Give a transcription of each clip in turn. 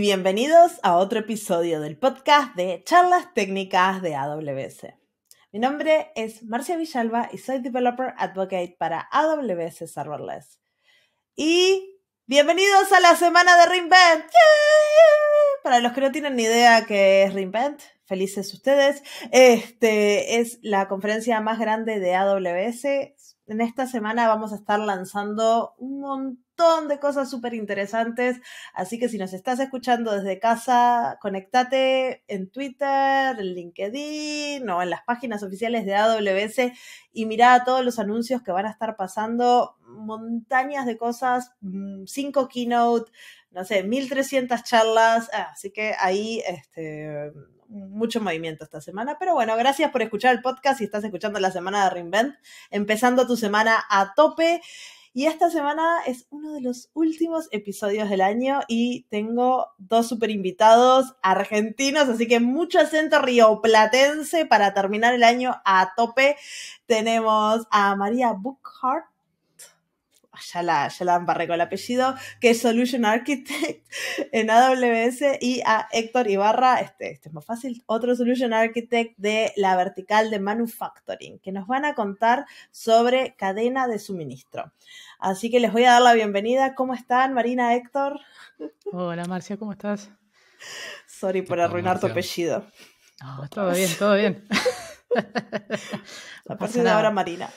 bienvenidos a otro episodio del podcast de Charlas Técnicas de AWS. Mi nombre es Marcia Villalba y soy Developer Advocate para AWS Serverless. Y bienvenidos a la semana de Reinvent. Para los que no tienen ni idea qué es Reinvent, felices ustedes. Este es la conferencia más grande de AWS. En esta semana vamos a estar lanzando un montón de cosas súper interesantes. Así que si nos estás escuchando desde casa, conéctate en Twitter, en LinkedIn o en las páginas oficiales de AWS y mira todos los anuncios que van a estar pasando. Montañas de cosas, mm, cinco keynote, no sé, 1300 charlas. Ah, así que ahí, este mucho movimiento esta semana. Pero bueno, gracias por escuchar el podcast. y estás escuchando la semana de Reinvent, empezando tu semana a tope. Y esta semana es uno de los últimos episodios del año y tengo dos super invitados argentinos, así que mucho acento rioplatense para terminar el año a tope. Tenemos a María Buchhardt ya la, embarré con el apellido, que es Solution Architect en AWS, y a Héctor Ibarra, este, este es más fácil, otro Solution Architect de la vertical de Manufacturing, que nos van a contar sobre cadena de suministro. Así que les voy a dar la bienvenida. ¿Cómo están, Marina, Héctor? Hola, Marcia, ¿cómo estás? Sorry por arruinar tu apellido. No, todo bien, todo bien. la partir ahora, Marina.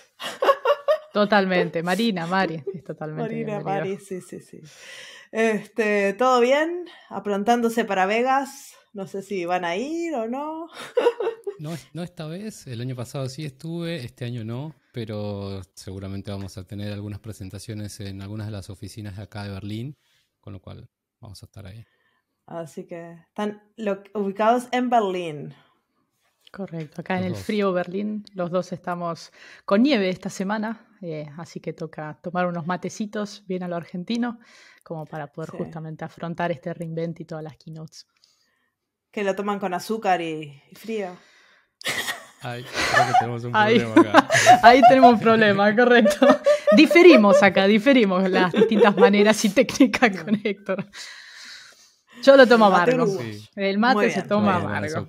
Totalmente, Marina, Mari, es totalmente. Marina, Mari, sí, sí, sí. Este, ¿Todo bien? Aprontándose para Vegas. No sé si van a ir o no. no. No esta vez, el año pasado sí estuve, este año no, pero seguramente vamos a tener algunas presentaciones en algunas de las oficinas de acá de Berlín, con lo cual vamos a estar ahí. Así que están ubicados en Berlín. Correcto, acá en el frío Berlín, los dos estamos con nieve esta semana, eh, así que toca tomar unos matecitos bien a lo argentino, como para poder justamente afrontar este reinvent y todas las keynotes. Que lo toman con azúcar y, frío. Ay, creo que tenemos un problema acá. Ahí tenemos un problema, correcto. Diferimos acá, diferimos las distintas maneras y técnicas con Héctor. Yo lo tomo amargo. El mate se toma amargo.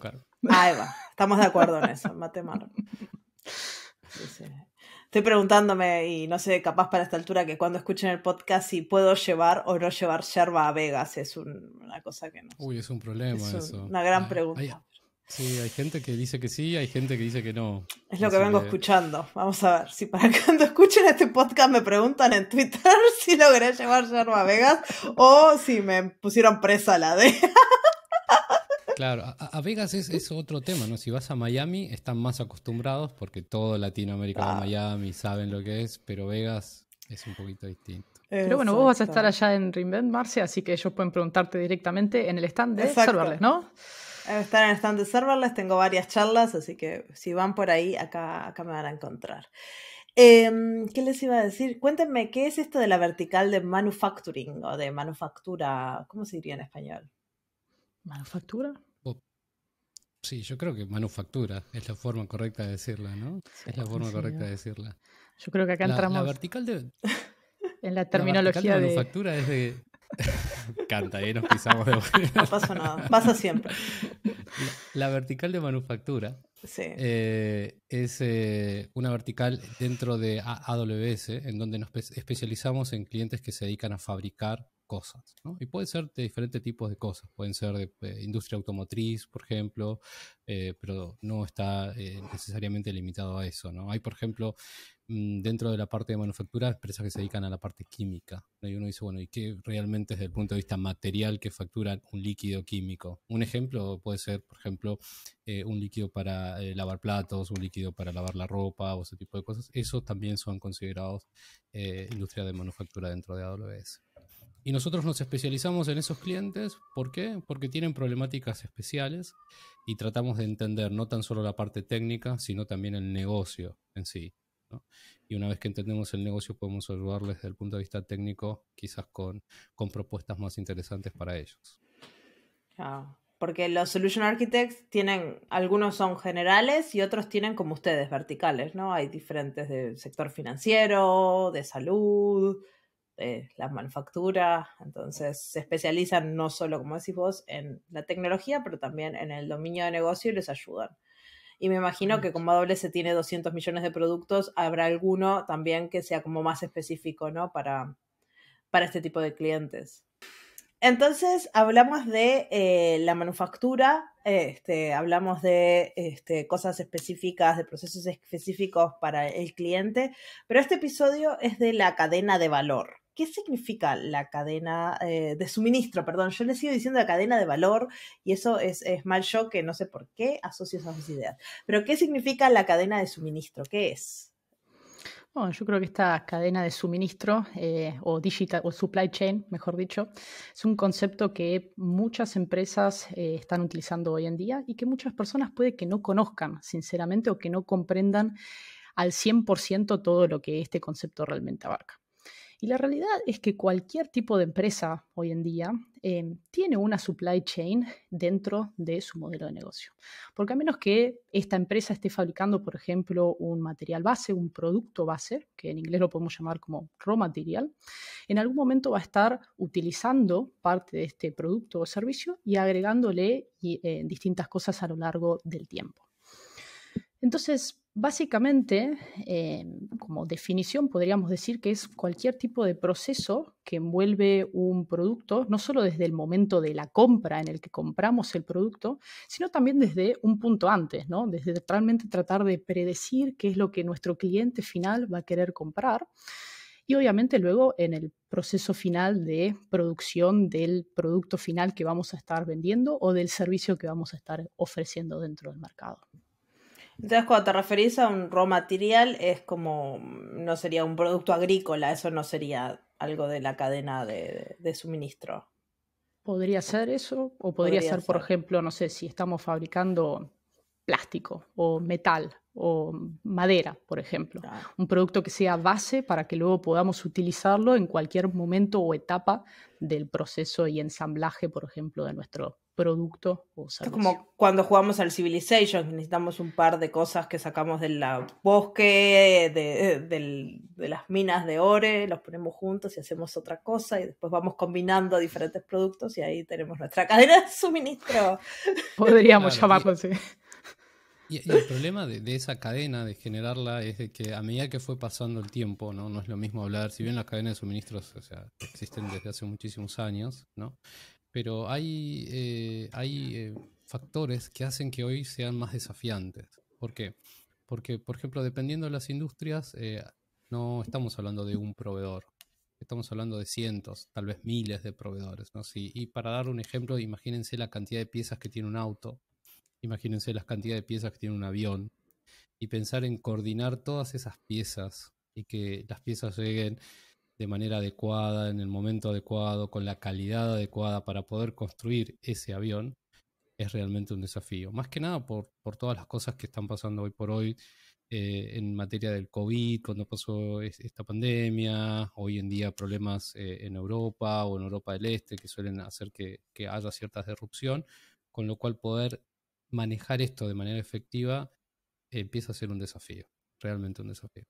Ahí va. Estamos de acuerdo en eso, mate amargo. estoy preguntándome, y no sé, capaz para esta altura, que cuando escuchen el podcast, si puedo llevar o no llevar yerba a Vegas. Es una cosa que no. Uy, es un problema es Una gran ah, pregunta. sí, hay gente que dice que sí, hay gente que dice que no. Es lo que vengo escuchando. Vamos a ver si para cuando escuchen este podcast me preguntan en Twitter si logré llevar yerba a Vegas o si me pusieron presa la DEA. Claro, a, Vegas es, otro tema, ¿no? Si vas a Miami están más acostumbrados porque todo Latinoamérica de ah. Miami, saben lo que es, pero Vegas es un poquito distinto. Pero bueno, vos vas a estar allá en Reinvent, Marcia, así que ellos pueden preguntarte directamente en el stand de serverless, ¿no? Estar en el stand de serverless, tengo varias charlas, así que si van por ahí, acá, acá me van a encontrar. Em, ¿Qué les iba a decir? Cuéntenme, ¿qué es esto de la vertical de manufacturing o de manufactura? ¿Cómo se diría en español? ¿Manufactura? Sí, yo creo que manufactura es la forma correcta de decirla, ¿no? es la forma correcta de decirla. Yo creo que acá entramos. La vertical de. en la terminología la de, manufactura es de. Canta, ahí eh, nos pisamos de No pasa nada, pasa siempre. La, vertical de manufactura eh, es eh, una vertical dentro de AWS, en donde nos especializamos en clientes que se dedican a fabricar cosas. ¿no? Y puede ser de diferentes tipos de cosas. Pueden ser de, eh, industria automotriz, por ejemplo, eh, pero no está eh, necesariamente limitado a eso. ¿no? Hay, por ejemplo, mm, dentro de la parte de manufactura, empresas que se dedican a la parte química. Y uno dice, bueno, ¿y qué realmente desde el punto de vista material que facturan un líquido químico? Un ejemplo puede ser, por ejemplo, un líquido para lavar platos, un líquido para lavar la ropa o ese tipo de cosas. esos también son considerados eh, industria de manufactura dentro de AWS. Y nosotros nos especializamos en esos clientes, ¿por qué? Porque tienen problemáticas especiales y tratamos de entender no tan solo la parte técnica, sino también el negocio en sí. Y una vez que entendemos el negocio, podemos ayudarles desde el punto de vista técnico, quizás con, propuestas más interesantes para ellos. porque los Solution Architects tienen, algunos son generales y otros tienen como ustedes, verticales, ¿no? Hay diferentes del sector financiero, de salud, eh, la manufactura, entonces se especializan no solo, como decís vos, en la tecnología, pero también en el dominio de negocio y les ayudan. Y me imagino que como AWS tiene 200 millones de productos, habrá alguno también que sea como más específico, Para, este tipo de clientes. Entonces, hablamos de eh, la manufactura, este, hablamos de este, cosas específicas, de procesos específicos para el cliente, pero este episodio es de la cadena de valor. ¿qué significa la cadena eh, de suministro? Perdón, yo le sigo diciendo la cadena de valor y eso es, mal yo que no sé por qué asocio esas dos ideas. Pero ¿qué significa la cadena de suministro? ¿Qué es? Bueno, oh, yo creo que esta cadena de suministro eh, o digital o supply chain, mejor dicho, es un concepto que muchas empresas eh, están utilizando hoy en día y que muchas personas puede que no conozcan, sinceramente, o que no comprendan al 100% todo lo que este concepto realmente abarca. Y la realidad es que cualquier tipo de empresa hoy en día em, tiene una supply chain dentro de su modelo de negocio. Porque a menos que esta empresa esté fabricando, por ejemplo, un material base, un producto base, que en inglés lo podemos llamar como raw material, en algún momento va a estar utilizando parte de este producto o servicio y agregándole eh, distintas cosas a lo largo del tiempo. Entonces, Básicamente, em, como definición, podríamos decir que es cualquier tipo de proceso que envuelve un producto, no solo desde el momento de la compra en el que compramos el producto, sino también desde un punto antes, ¿no? desde realmente tratar de predecir qué es lo que nuestro cliente final va a querer comprar y obviamente luego en el proceso final de producción del producto final que vamos a estar vendiendo o del servicio que vamos a estar ofreciendo dentro del mercado. Entonces, cuando te referís a un raw material, es como, no sería un producto agrícola, eso no sería algo de la cadena de, suministro. Podría ser eso, o podría, ser, por ejemplo, no sé, si estamos fabricando plástico o metal o madera, por ejemplo. Un producto que sea base para que luego podamos utilizarlo en cualquier momento o etapa del proceso y ensamblaje, por ejemplo, de nuestro producto o Es como cuando jugamos al Civilization, necesitamos un par de cosas que sacamos del bosque, de, las minas de oro, los ponemos juntos y hacemos otra cosa y después vamos combinando diferentes productos y ahí tenemos nuestra cadena de suministro. Podríamos llamarlo así. Y, el problema de, esa cadena, de generarla, es de que a medida que fue pasando el tiempo, ¿no? No es lo mismo hablar, si bien las cadenas de suministros existen desde hace muchísimos años, ¿no? pero hay, eh, hay eh, factores que hacen que hoy sean más desafiantes. ¿Por qué? Porque, por ejemplo, dependiendo de las industrias, eh, no estamos hablando de un proveedor, estamos hablando de cientos, tal vez miles de proveedores. ¿no? sí y para dar un ejemplo, imagínense la cantidad de piezas que tiene un auto, imagínense la cantidad de piezas que tiene un avión, y pensar en coordinar todas esas piezas y que las piezas lleguen de manera adecuada, en el momento adecuado, con la calidad adecuada para poder construir ese avión, es realmente un desafío. Más que nada por, todas las cosas que están pasando hoy por hoy eh, en materia del COVID, cuando pasó esta pandemia, hoy en día problemas eh, en Europa o en Europa del Este que suelen hacer que, haya cierta disrupción, con lo cual poder manejar esto de manera efectiva empieza a ser un desafío, realmente un desafío.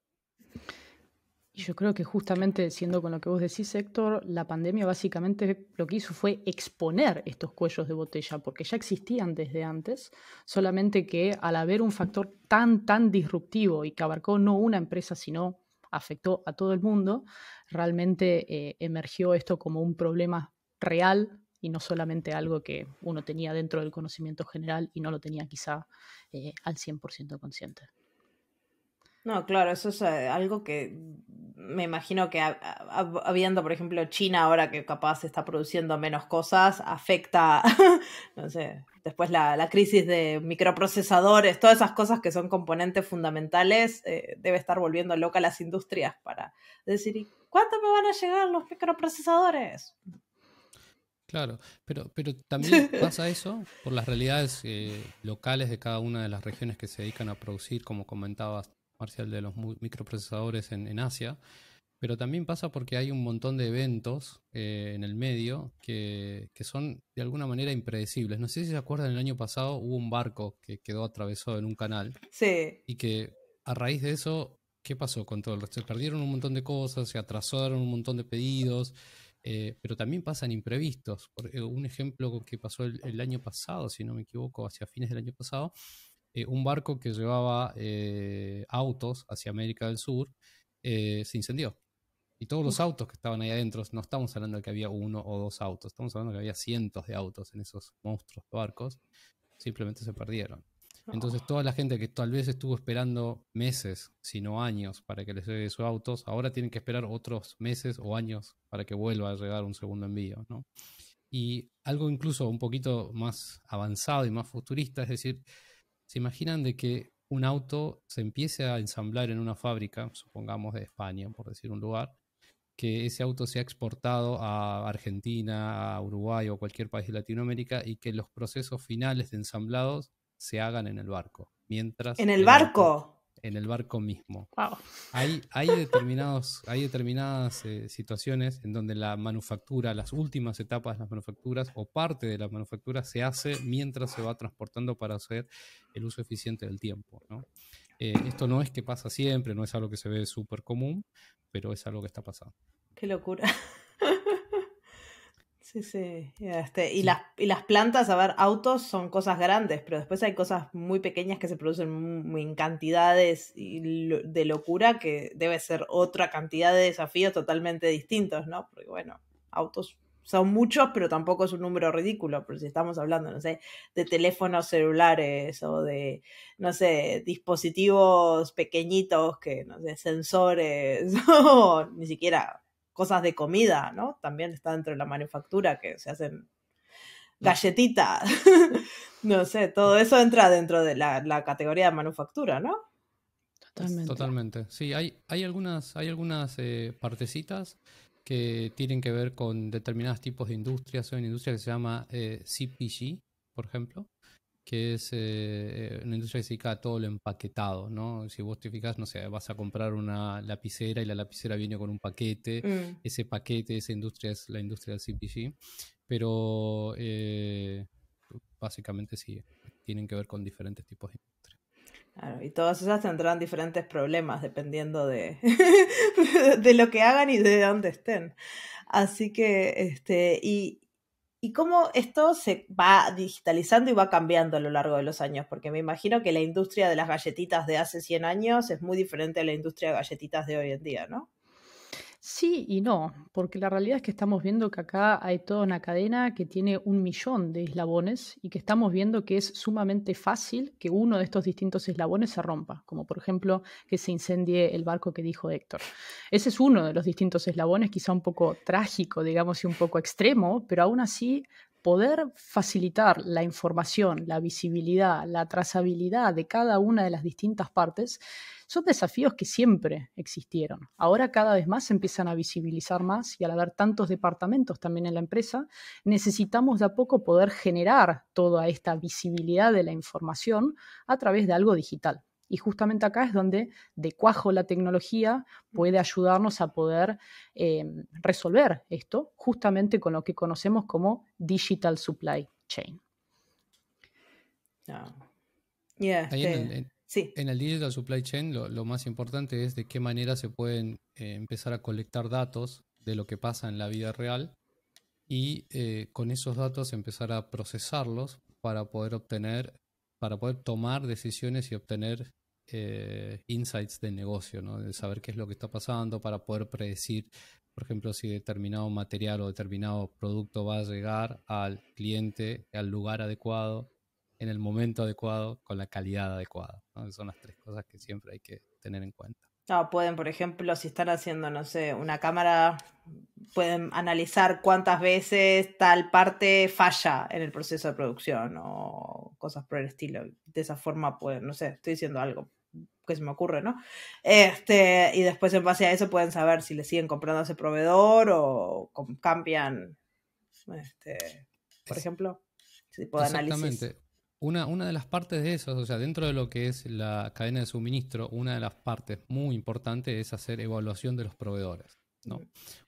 Yo creo que justamente, siendo con lo que vos decís, Héctor, la pandemia básicamente lo que hizo fue exponer estos cuellos de botella, porque ya existían desde antes, solamente que al haber un factor tan, tan disruptivo y que abarcó no una empresa, sino afectó a todo el mundo, realmente eh, emergió esto como un problema real y no solamente algo que uno tenía dentro del conocimiento general y no lo tenía quizá eh, al 100% consciente. No, claro, eso es eh, algo que me imagino que habiendo, por ejemplo, China ahora que capaz está produciendo menos cosas, afecta, no sé, después la, crisis de microprocesadores, todas esas cosas que son componentes fundamentales, eh, debe estar volviendo loca las industrias para decir, cuánto me van a llegar los microprocesadores? Claro, pero, pero también pasa eso por las realidades eh, locales de cada una de las regiones que se dedican a producir, como comentabas marcial de los microprocesadores en, Asia, pero también pasa porque hay un montón de eventos eh, en el medio que, son de alguna manera impredecibles. No sé si se acuerdan, el año pasado hubo un barco que quedó atravesado en un canal. Y que a raíz de eso, ¿qué pasó con todo el resto? Se perdieron un montón de cosas, se atrasaron un montón de pedidos. Eh, pero también pasan imprevistos. Eh, un ejemplo que pasó el, año pasado, si no me equivoco, hacia fines del año pasado, eh, un barco que llevaba eh, autos hacia América del Sur eh, se incendió. Y todos los autos que estaban ahí adentro, no estamos hablando de que había uno o dos autos, estamos hablando de que había cientos de autos en esos monstruos barcos, simplemente se perdieron. Entonces oh. toda la gente que tal vez estuvo esperando meses, si no años, para que les llegue sus autos, ahora tienen que esperar otros meses o años para que vuelva a llegar un segundo envío, ¿no? Y algo incluso un poquito más avanzado y más futurista, es decir, ¿Se imaginan de que un auto se empiece a ensamblar en una fábrica, supongamos de España, por decir un lugar, que ese auto sea exportado a Argentina, a Uruguay o cualquier país de Latinoamérica y que los procesos finales de ensamblados se hagan en el barco? Mientras ¿En el barco? en el barco mismo. Hay, determinados, hay determinadas eh, situaciones en donde la manufactura, las últimas etapas de las manufacturas o parte de la manufactura se hace mientras se va transportando para hacer el uso eficiente del tiempo. Eh, esto no es que pasa siempre, no es algo que se ve súper común, pero es algo que está pasando. Qué locura. Sí, sí. Este, y, las, y las plantas, a ver, autos son cosas grandes, pero después hay cosas muy pequeñas que se producen en cantidades y de locura que debe ser otra cantidad de desafíos totalmente distintos, ¿no? Porque bueno, autos son muchos, pero tampoco es un número ridículo, pero si estamos hablando, no sé, de teléfonos celulares o de, no sé, dispositivos pequeñitos que, no sé, sensores, ni siquiera cosas de comida, ¿no? También está dentro de la manufactura que se hacen mm. galletitas, no sé, todo eso entra dentro de la, categoría de manufactura, ¿no? Totalmente. Totalmente. Sí, hay, hay algunas, hay algunas eh, partecitas que tienen que ver con determinados tipos de industrias. Hay una industria que se llama eh, CPG, por ejemplo, que es eh, eh, una industria que se dedica todo lo empaquetado, ¿no? Si vos te fijas, no sé, vas a comprar una lapicera y la lapicera viene con un paquete, mm. ese paquete, esa industria es la industria del CPG, pero eh, básicamente sí, tienen que ver con diferentes tipos de industrias. Claro, y todas esas tendrán diferentes problemas dependiendo de, de lo que hagan y de dónde estén. Así que, este, y, y cómo esto se va digitalizando y va cambiando a lo largo de los años, porque me imagino que la industria de las galletitas de hace 100 años es muy diferente a la industria de galletitas de hoy en día, ¿no? Sí y no, porque la realidad es que estamos viendo que acá hay toda una cadena que tiene un millón de eslabones y que estamos viendo que es sumamente fácil que uno de estos distintos eslabones se rompa, como por ejemplo que se incendie el barco que dijo Héctor. Ese es uno de los distintos eslabones, quizá un poco trágico, digamos, y un poco extremo, pero aún así poder facilitar la información, la visibilidad, la trazabilidad de cada una de las distintas partes son desafíos que siempre existieron. Ahora cada vez más se empiezan a visibilizar más y al haber tantos departamentos también en la empresa, necesitamos de a poco poder generar toda esta visibilidad de la información a través de algo digital. Y justamente acá es donde de cuajo la tecnología puede ayudarnos a poder eh, resolver esto justamente con lo que conocemos como digital supply chain. Ah. Ya, en el Digital Supply Chain lo, más importante es de qué manera se pueden eh, empezar a colectar datos de lo que pasa en la vida real y eh, con esos datos empezar a procesarlos para poder obtener, para poder tomar decisiones y obtener eh, insights de negocio, ¿no? De saber qué es lo que está pasando para poder predecir, por ejemplo, si determinado material o determinado producto va a llegar al cliente, al lugar adecuado en el momento adecuado, con la calidad adecuada. Son las tres cosas que siempre hay que tener en cuenta. No, pueden, por ejemplo, si están haciendo, no sé, una cámara, pueden analizar cuántas veces tal parte falla en el proceso de producción o cosas por el estilo. De esa forma pueden, no sé, estoy diciendo algo que se me ocurre, ¿no? Este, y después en base a eso pueden saber si le siguen comprando a ese proveedor o cambian, este, por ejemplo, si puedo analizar una, de las partes de eso, o sea, dentro de lo que es la cadena de suministro, una de las partes muy importantes es hacer evaluación de los proveedores. ¿no?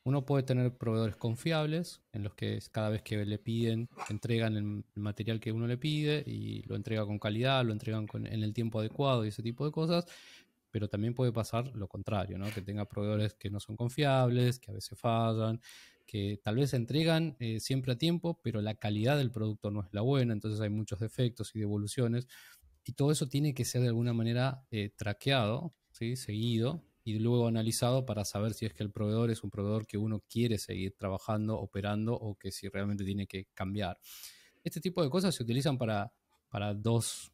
Uno puede tener proveedores confiables, en los que cada vez que le piden, entregan el material que uno le pide y lo entrega con calidad, lo entregan en el tiempo adecuado y ese tipo de cosas. Pero también puede pasar lo contrario, ¿no? Que tenga proveedores que no son confiables, que a veces fallan, que tal vez se entregan eh, siempre a tiempo, pero la calidad del producto no es la buena, entonces hay muchos defectos y devoluciones, y todo eso tiene que ser de alguna manera eh, traqueado, seguido y luego analizado para saber si es que el proveedor es un proveedor que uno quiere seguir trabajando, operando o que si realmente tiene que cambiar. Este tipo de cosas se utilizan para, para dos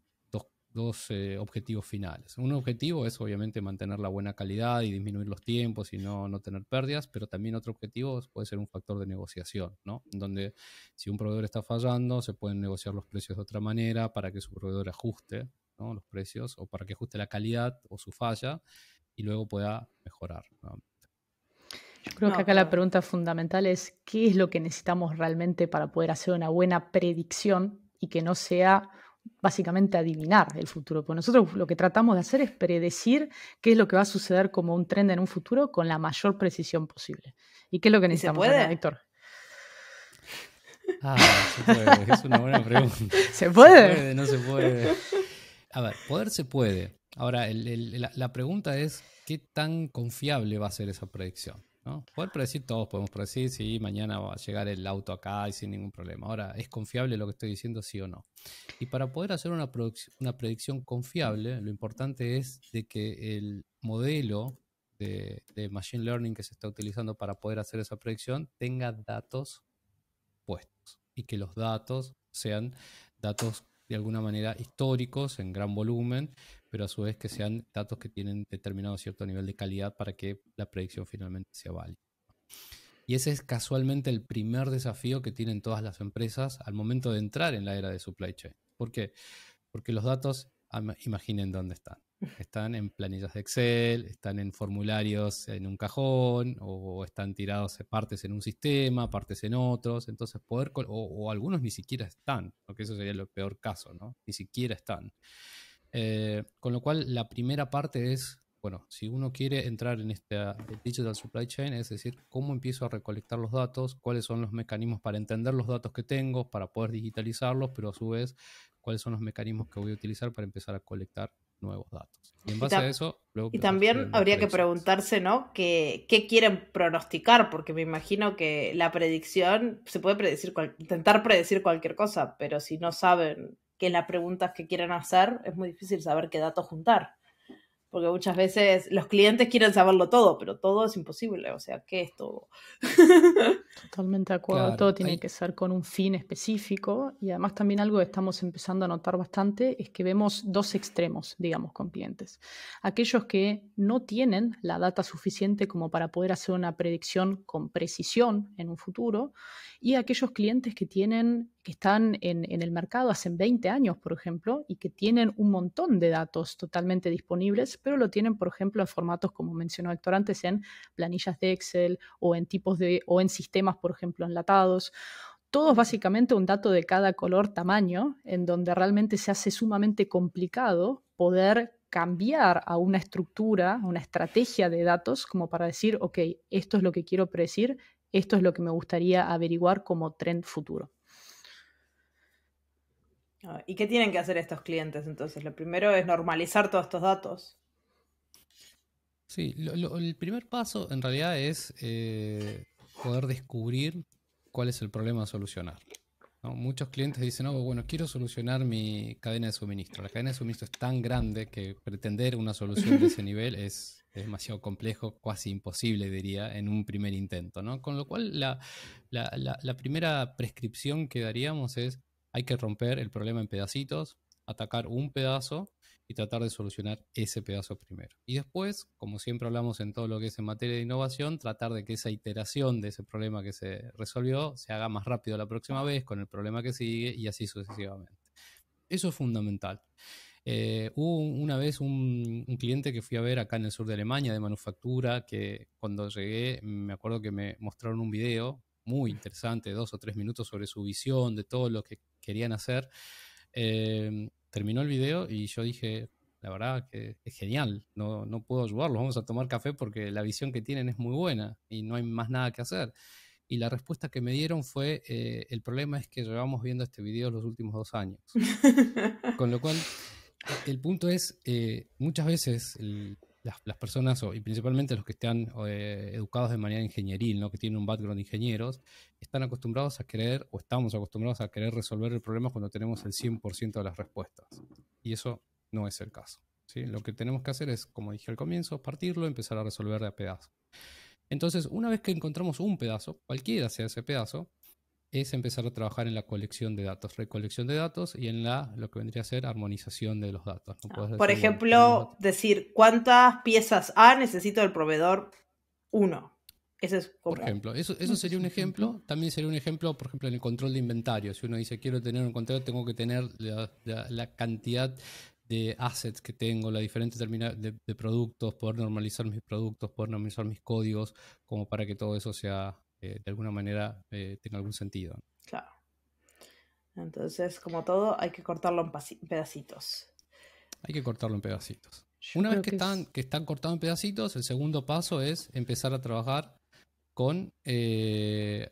dos eh, objetivos finales. Un objetivo es obviamente mantener la buena calidad y disminuir los tiempos y no, tener pérdidas, pero también otro objetivo puede ser un factor de negociación, ¿no? Donde si un proveedor está fallando, se pueden negociar los precios de otra manera para que su proveedor ajuste los precios o para que ajuste la calidad o su falla y luego pueda mejorar. Yo creo que acá la pregunta fundamental es qué es lo que necesitamos realmente para poder hacer una buena predicción y que no sea básicamente adivinar el futuro. Pues nosotros lo que tratamos de hacer es predecir qué es lo que va a suceder como un trend en un futuro con la mayor precisión posible. ¿Y qué es lo que necesitamos, ¿Se Ah, se puede, es una buena pregunta. ¿Se puede? No se puede. A ver, poder se puede. Ahora, la pregunta es, ¿qué tan confiable va a ser esa predicción? ¿no? Poder predecir todos, podemos predecir si mañana va a llegar el auto acá y sin ningún problema. Ahora, ¿es confiable lo que estoy diciendo, sí o no? Y para poder hacer una, predicción confiable, lo importante es de que el modelo de, de, Machine Learning que se está utilizando para poder hacer esa predicción tenga datos puestos y que los datos sean datos de alguna manera históricos en gran volumen, pero a su vez que sean datos que tienen determinado cierto nivel de calidad para que la predicción finalmente sea válida. Y ese es casualmente el primer desafío que tienen todas las empresas al momento de entrar en la era de supply chain. ¿Por qué? Porque los datos, imaginen dónde están. Están en planillas de Excel, están en formularios en un cajón, o están tirados partes en un sistema, partes en otros. Entonces, poder. O, algunos ni siquiera están, porque eso sería el peor caso, ¿no? Ni siquiera están. Eh, con lo cual, la primera parte es bueno, si uno quiere entrar en esta digital supply chain, es decir, cómo empiezo a recolectar los datos, cuáles son los mecanismos para entender los datos que tengo, para poder digitalizarlos, pero a su vez, cuáles son los mecanismos que voy a utilizar para empezar a colectar nuevos datos. Y en base a eso... y también habría que preguntarse, ¿no? ¿Qué, ¿Qué, quieren pronosticar? Porque me imagino que la predicción, se puede predecir intentar predecir cualquier cosa, pero si no saben qué las preguntas que quieren hacer, es muy difícil saber qué datos juntar porque muchas veces los clientes quieren saberlo todo, pero todo es imposible, o sea, ¿qué es todo? Totalmente de acuerdo, todo tiene que ser con un fin específico y además también algo que estamos empezando a notar bastante es que vemos dos extremos, digamos, con clientes. Aquellos que no tienen la data suficiente como para poder hacer una predicción con precisión en un futuro y aquellos clientes que tienen que están en, en el mercado hace 20 años, por ejemplo, y que tienen un montón de datos totalmente disponibles pero lo tienen, por ejemplo, en formatos, como mencionó Héctor antes, en planillas de Excel o en tipos de, o en sistemas, por ejemplo, enlatados todo es básicamente un dato de cada color tamaño, en donde realmente se hace sumamente complicado poder cambiar a una estructura, a una estrategia de datos, como para decir, ok, esto es lo que quiero predecir, esto es lo que me gustaría averiguar como trend futuro. Ah, ¿Y qué tienen que hacer estos clientes entonces? Lo primero es normalizar todos estos datos. Sí, el primer paso en realidad es eh, poder descubrir cuál es el problema a solucionar. Muchos clientes dicen, no, bueno, quiero solucionar mi cadena de suministro. La cadena de suministro es tan grande que pretender una solución de ese nivel es, demasiado complejo, casi imposible, diría, en un primer intento. ¿no? Con lo cual, la primera prescripción que daríamos es, hay que romper el problema en pedacitos, atacar un pedazo y tratar de solucionar ese pedazo primero. Y después, como siempre hablamos en todo lo que es en materia de innovación, tratar de que esa iteración de ese problema que se resolvió se haga más rápido la próxima vez con el problema que sigue y así sucesivamente. Eso es fundamental. Eh, hubo una vez un, cliente que fui a ver acá en el sur de Alemania de manufactura que cuando llegué me acuerdo que me mostraron un video muy interesante, dos o tres minutos sobre su visión de todo lo que querían hacer. Eh, terminó el video y yo dije, la verdad que es genial, no, no puedo ayudarlos, vamos a tomar café porque la visión que tienen es muy buena y no hay más nada que hacer. Y la respuesta que me dieron fue, eh, el problema es que llevamos viendo este video los últimos dos años. Con lo cual, el punto es, eh, muchas veces el, las, personas, y principalmente los que están eh, educados de manera ingenieril, ¿no? que tienen un background de ingenieros, están acostumbrados a querer, o estamos acostumbrados a querer resolver el problema cuando tenemos el 100% de las respuestas. Y eso no es el caso. ¿sí? Lo que tenemos que hacer es, como dije al comienzo, partirlo y empezar a resolver de a pedazo. Entonces, una vez que encontramos un pedazo, cualquiera sea ese pedazo, es empezar a trabajar en la colección de datos, recolección de datos y en la lo que vendría a ser armonización de los datos. Ah, por ejemplo, decir cuántas piezas A necesito del proveedor 1. Ese es por ejemplo, eso, eso, mm. sería un ejemplo. También sería un ejemplo, por ejemplo, en el control de inventario. Si uno dice quiero tener un contrato, tengo que tener la, cantidad de assets que tengo, la diferente de, de productos, poder normalizar mis productos, poder normalizar mis códigos, como para que todo eso sea eh, de alguna manera eh, tenga algún sentido. Claro. Entonces, como todo, hay que cortarlo en pedacitos. Hay que cortarlo en pedacitos. Una vez que, están, que están cortados en pedacitos, el segundo paso es empezar a trabajar con, eh,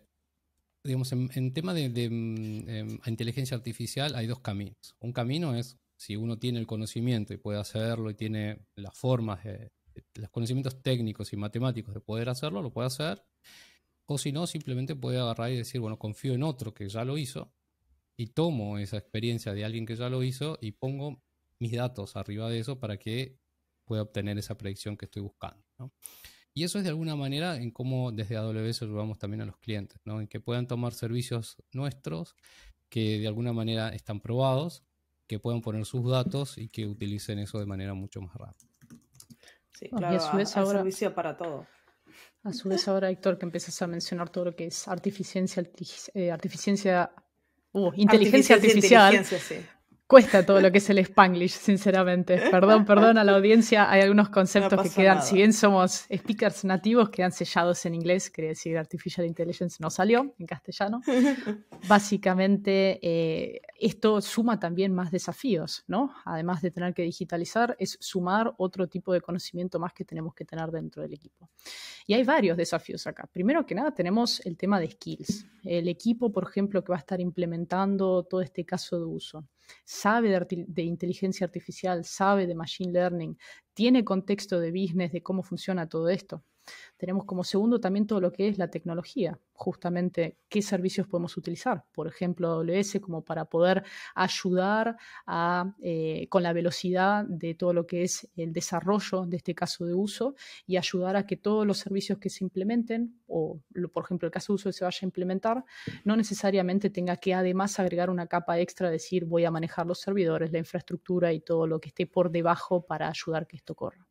digamos, en, tema de, mm, em, inteligencia artificial hay dos caminos. Un camino es si uno tiene el conocimiento y puede hacerlo y tiene las formas, los conocimientos técnicos y matemáticos de poder hacerlo, lo puede hacer. O si no, simplemente puede agarrar y decir, bueno, confío en otro que ya lo hizo y tomo esa experiencia de alguien que ya lo hizo y pongo mis datos arriba de eso para que pueda obtener esa predicción que estoy buscando. Y eso es de alguna manera en cómo desde AWS ayudamos también a los clientes, ¿no? en que puedan tomar servicios nuestros que de alguna manera están probados, que puedan poner sus datos y que utilicen eso de manera mucho más rápida. Sí, ah, claro, y es ahora... servicio para todos. A su vez ahora, Héctor, que empiezas a mencionar todo lo que es artificiencia, eh, artificiencia uh, inteligencia artificial, sí cuesta todo lo que es el spanglish, sinceramente. Perdón, perdón a la audiencia, hay algunos conceptos que quedan, si bien somos speakers nativos, quedan sellados en inglés, quería decir Artificial Intelligence no salió en castellano. Básicamente, eh, esto suma también más desafíos, ¿no? Además de tener que digitalizar, es sumar otro tipo de conocimiento más que tenemos que tener dentro del equipo. Y hay varios desafíos acá. Primero que nada, tenemos el tema de skills. El equipo, por ejemplo, que va a estar implementando todo este caso de uso sabe de, inteligencia artificial, sabe de machine learning, tiene contexto de business, de cómo funciona todo esto tenemos como segundo también todo lo que es la tecnología, justamente qué servicios podemos utilizar, por ejemplo AWS como para poder ayudar a, eh, con la velocidad de todo lo que es el desarrollo de este caso de uso y ayudar a que todos los servicios que se implementen o por ejemplo el caso de uso que se vaya a implementar no necesariamente tenga que además agregar una capa extra, decir voy a manejar los servidores, la infraestructura y todo lo que esté por debajo para ayudar que esto corra.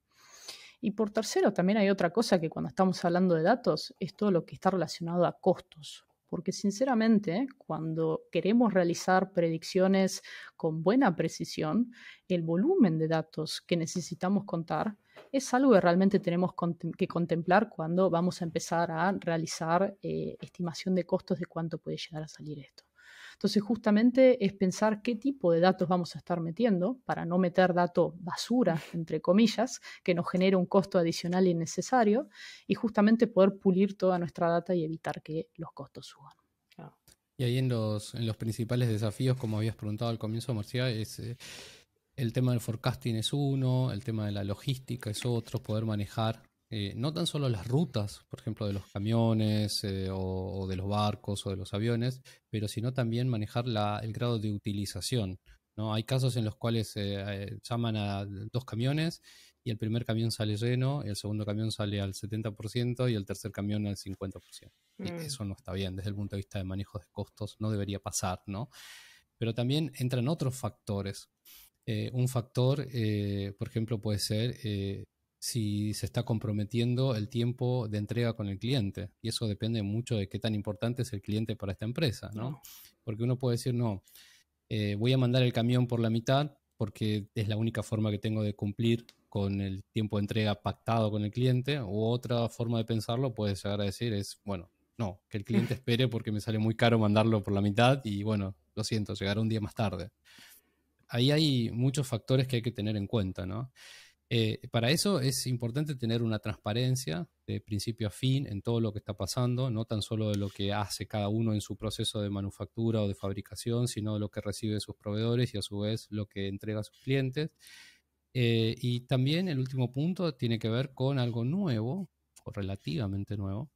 Y por tercero, también hay otra cosa que cuando estamos hablando de datos es todo lo que está relacionado a costos. Porque sinceramente, cuando queremos realizar predicciones con buena precisión, el volumen de datos que necesitamos contar es algo que realmente tenemos que contemplar cuando vamos a empezar a realizar eh, estimación de costos de cuánto puede llegar a salir esto. Entonces, justamente es pensar qué tipo de datos vamos a estar metiendo para no meter dato basura, entre comillas, que nos genere un costo adicional innecesario y justamente poder pulir toda nuestra data y evitar que los costos suban. Y ahí en los, en los principales desafíos, como habías preguntado al comienzo, Marcia, es eh, el tema del forecasting es uno, el tema de la logística es otro, poder manejar eh, no tan solo las rutas, por ejemplo, de los camiones eh, o, de los barcos o de los aviones, pero sino también manejar el grado de utilización. ¿no? Hay casos en los cuales eh, llaman a dos camiones y el primer camión sale lleno, el segundo camión sale al 70% y el tercer camión al 50%. Mm. Eso no está bien desde el punto de vista de manejo de costos, no debería pasar, ¿no? Pero también entran otros factores. un factor, por ejemplo, puede ser si se está comprometiendo el tiempo de entrega con el cliente. Y eso depende mucho de qué tan importante es el cliente para esta empresa, ¿no? Porque uno puede decir, no, eh, voy a mandar el camión por la mitad porque es la única forma que tengo de cumplir con el tiempo de entrega pactado con el cliente, u otra forma de pensarlo puede llegar a decir es, bueno, no, que el cliente espere porque me sale muy caro mandarlo por la mitad y bueno, lo siento, llegará un día más tarde. Ahí hay muchos factores que hay que tener en cuenta, ¿no? Eh, para eso es importante tener una transparencia de principio a fin en todo lo que está pasando, no tan solo de lo que hace cada uno en su proceso de manufactura o de fabricación, sino de lo que recibe de sus proveedores y a su vez lo que entrega a sus clientes. Eh, y también el último punto tiene que ver con algo nuevo, o relativamente nuevo,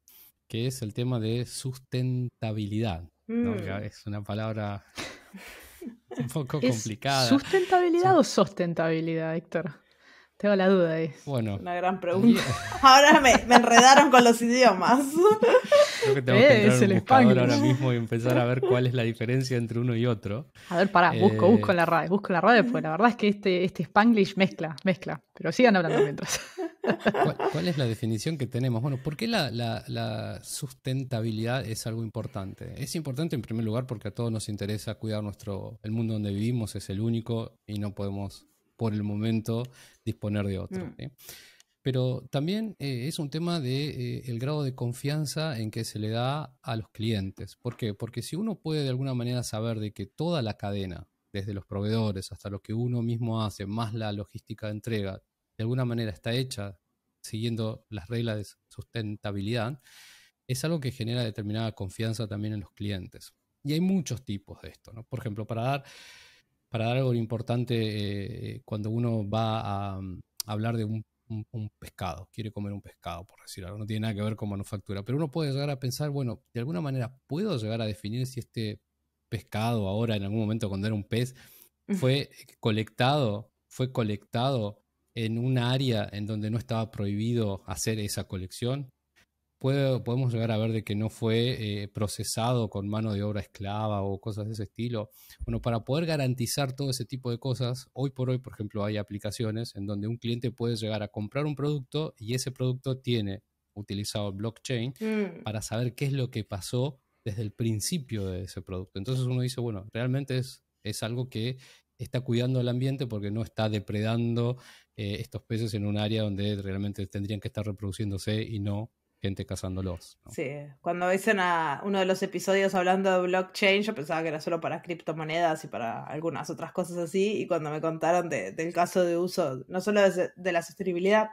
que es el tema de sustentabilidad. Mm. Es una palabra un poco complicada. ¿Sustentabilidad o sustentabilidad, Héctor? Tengo la duda es Bueno. Una gran pregunta. Ahora me, enredaron con los idiomas. Creo que tengo que eh, entrar en ahora mismo y empezar a ver cuál es la diferencia entre uno y otro. A ver, pará, busco, eh, busco la radio, busco la radio, porque la verdad es que este, este Spanglish mezcla, mezcla. Pero sigan hablando mientras. ¿Cuál, es la definición que tenemos? Bueno, ¿por qué la, la sustentabilidad es algo importante? Es importante en primer lugar porque a todos nos interesa cuidar nuestro, el mundo donde vivimos es el único y no podemos por el momento disponer de otro. Mm. ¿eh? Pero también eh, es un tema de eh, grado de confianza en que se le da a los clientes. ¿Por qué? Porque si uno puede de alguna manera saber de que toda la cadena, desde los proveedores hasta lo que uno mismo hace, más la logística de entrega, de alguna manera está hecha siguiendo las reglas de sustentabilidad, es algo que genera determinada confianza también en los clientes. Y hay muchos tipos de esto, Por ejemplo, para dar para dar algo importante eh, eh, cuando uno va a, mm, hablar de un, pescado, quiere comer un pescado, por decirlo no tiene nada que ver con manufactura, pero uno puede llegar a pensar, bueno, de alguna manera puedo llegar a definir si este pescado ahora, en algún momento cuando era un pez, fue colectado, fue colectado en un área en donde no estaba prohibido hacer esa colección podemos llegar a ver de que no fue eh, procesado con mano de obra esclava o cosas de ese estilo. Bueno, para poder garantizar todo ese tipo de cosas, hoy por hoy, por ejemplo, hay aplicaciones en donde un cliente puede llegar a comprar un producto y ese producto tiene utilizado blockchain mm. para saber qué es lo que pasó desde el principio de ese producto. Entonces uno dice, bueno, realmente es, es algo que está cuidando el ambiente porque no está depredando eh, estos peces en un área donde realmente tendrían que estar reproduciéndose y no gente cazándolos. Sí, cuando dicen a uno de los episodios hablando de blockchain, yo pensaba que era solo para criptomonedas y para algunas otras cosas así, y cuando me contaron de, del caso de uso, no solo de, la sostenibilidad,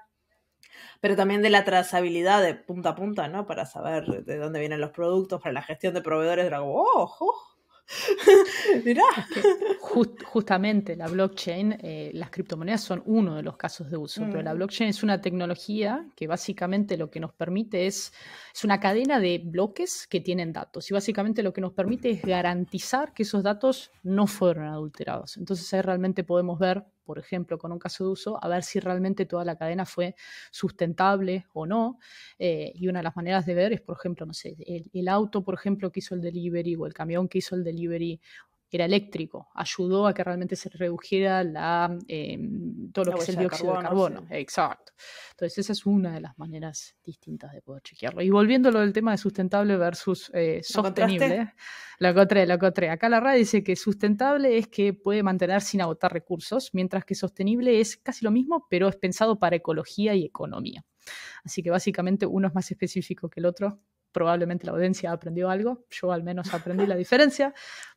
pero también de la trazabilidad de punta a punta, ¿no? Para saber de dónde vienen los productos, para la gestión de proveedores, era como, ¡oh! oh justamente la blockchain, eh, las criptomonedas son uno de los casos de uso, pero la mm. blockchain es una tecnología que básicamente lo que nos permite es, es una cadena de bloques que tienen datos y básicamente lo que nos permite es garantizar que esos datos no fueron adulterados. Entonces ahí realmente podemos ver por ejemplo, con un caso de uso, a ver si realmente toda la cadena fue sustentable o no. Eh, y una de las maneras de ver es, por ejemplo, no sé, el, el, auto, por ejemplo, que hizo el delivery o el camión que hizo el delivery era eléctrico, ayudó a que realmente se redujera la, em, todo lo que es el dióxido de carbono. Exacto. Entonces, esa es una de las maneras distintas de poder chequearlo. Y volviendo del tema de sustentable versus eh, sostenible, la de la CO3. Acá la radio dice que sustentable es que puede mantener sin agotar recursos, mientras que sostenible es casi lo mismo, pero es pensado para ecología y economía. Así que básicamente uno es más específico que el otro, probablemente la audiencia aprendió algo, yo al menos aprendí la diferencia,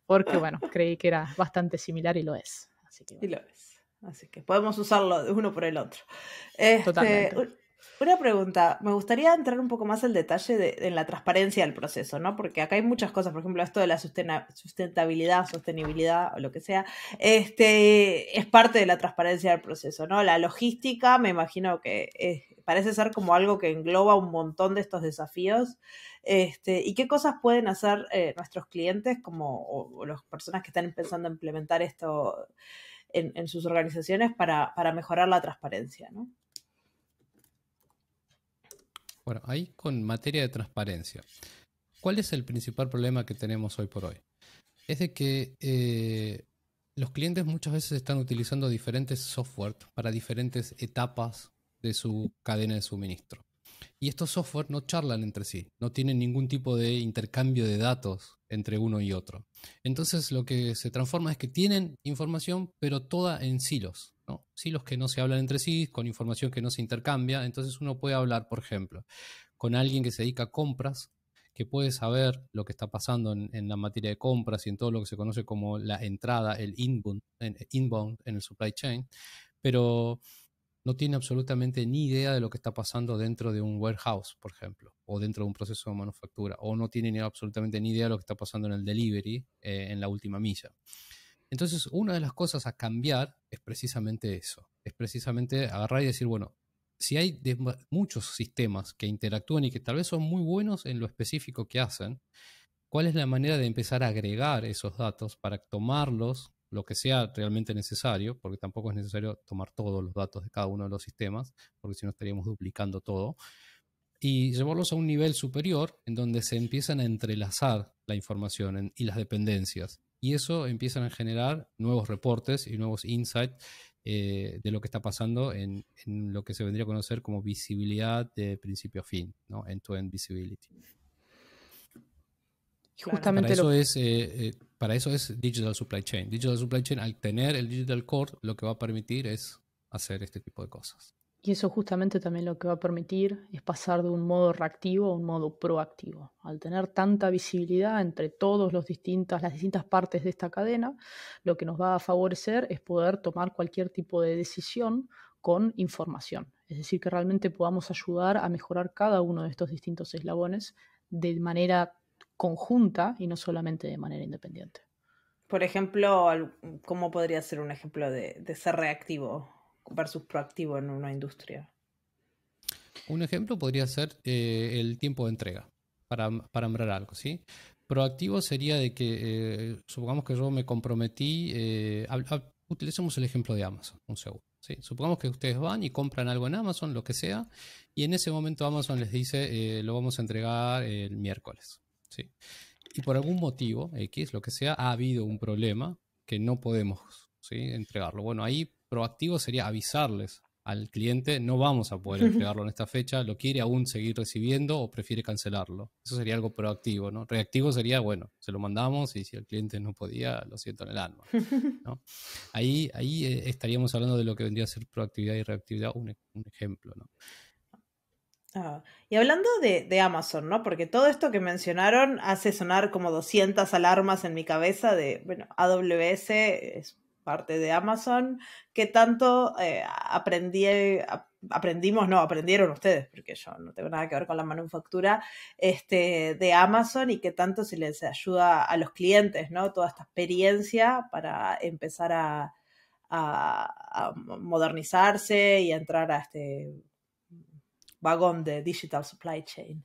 porque ah. bueno, creí que era bastante similar y lo es. Así que, Y lo es. Así que podemos usarlo uno por el otro. Este, una pregunta, me gustaría entrar un poco más al detalle de, en la transparencia del proceso, ¿no? Porque acá hay muchas cosas, por ejemplo, esto de la sustentabilidad, sostenibilidad o lo que sea, este, es parte de la transparencia del proceso, ¿no? La logística, me imagino que es parece ser como algo que engloba un montón de estos desafíos. Este, ¿Y qué cosas pueden hacer eh, nuestros clientes como, o, las personas que están pensando a implementar esto en, sus organizaciones para, mejorar la transparencia? Bueno, ahí con materia de transparencia. ¿Cuál es el principal problema que tenemos hoy por hoy? Es de que eh, los clientes muchas veces están utilizando diferentes softwares para diferentes etapas de su cadena de suministro. Y estos software no charlan entre sí, no tienen ningún tipo de intercambio de datos entre uno y otro. Entonces lo que se transforma es que tienen información, pero toda en silos, ¿no? silos que no se hablan entre sí, con información que no se intercambia. Entonces uno puede hablar, por ejemplo, con alguien que se dedica a compras, que puede saber lo que está pasando en, la materia de compras y en todo lo que se conoce como la entrada, el inbound, eh, inbound en el supply chain, pero no tiene absolutamente ni idea de lo que está pasando dentro de un warehouse, por ejemplo, o dentro de un proceso de manufactura, o no tiene ni, absolutamente ni idea de lo que está pasando en el delivery, eh, en la última milla. Entonces, una de las cosas a cambiar es precisamente eso, es precisamente agarrar y decir, bueno, si hay muchos sistemas que interactúan y que tal vez son muy buenos en lo específico que hacen, ¿cuál es la manera de empezar a agregar esos datos para tomarlos lo que sea realmente necesario, porque tampoco es necesario tomar todos los datos de cada uno de los sistemas, porque si no estaríamos duplicando todo, y llevarlos a un nivel superior en donde se empiezan a entrelazar la información y las dependencias. Y eso empiezan a generar nuevos reportes y nuevos insights eh, de lo que está pasando en, lo que se vendría a conocer como visibilidad de principio a fin, ¿no? End-to-end visibility. Justamente eso lo... es eh, eh, para eso es Digital Supply Chain. Digital Supply Chain, al tener el Digital Core, lo que va a permitir es hacer este tipo de cosas. Y eso justamente también lo que va a permitir es pasar de un modo reactivo a un modo proactivo. Al tener tanta visibilidad entre todas las distintas partes de esta cadena, lo que nos va a favorecer es poder tomar cualquier tipo de decisión con información. Es decir, que realmente podamos ayudar a mejorar cada uno de estos distintos eslabones de manera conjunta y no solamente de manera independiente. Por ejemplo, ¿cómo podría ser un ejemplo de, ser reactivo versus proactivo en una industria? Un ejemplo podría ser eh, el tiempo de entrega para, para ambrar algo, ¿sí? Proactivo sería de que, eh, supongamos que yo me comprometí, eh, utilicemos el ejemplo de Amazon, un segundo. ¿sí? Supongamos que ustedes van y compran algo en Amazon, lo que sea, y en ese momento Amazon les dice, lo vamos a entregar el miércoles. ¿sí? Y por algún motivo, X, lo que sea, ha habido un problema que no podemos ¿sí? entregarlo. Bueno, ahí proactivo sería avisarles al cliente, no vamos a poder entregarlo en esta fecha, lo quiere aún seguir recibiendo o prefiere cancelarlo. Eso sería algo proactivo, ¿no? Reactivo sería, bueno, se lo mandamos y si el cliente no podía, lo siento en el alma, ¿no? Ahí, ahí eh, estaríamos hablando de lo que vendría a ser proactividad y reactividad, un, un ejemplo, ¿no? Ah, y hablando de, Amazon, ¿no? Porque todo esto que mencionaron hace sonar como 200 alarmas en mi cabeza de, bueno, AWS es parte de Amazon. ¿Qué tanto eh, aprendí, aprendimos, no, aprendieron ustedes, porque yo no tengo nada que ver con la manufactura este, de Amazon y qué tanto se les ayuda a los clientes, ¿no? Toda esta experiencia para empezar a, modernizarse y entrar a este vagón de Digital Supply Chain.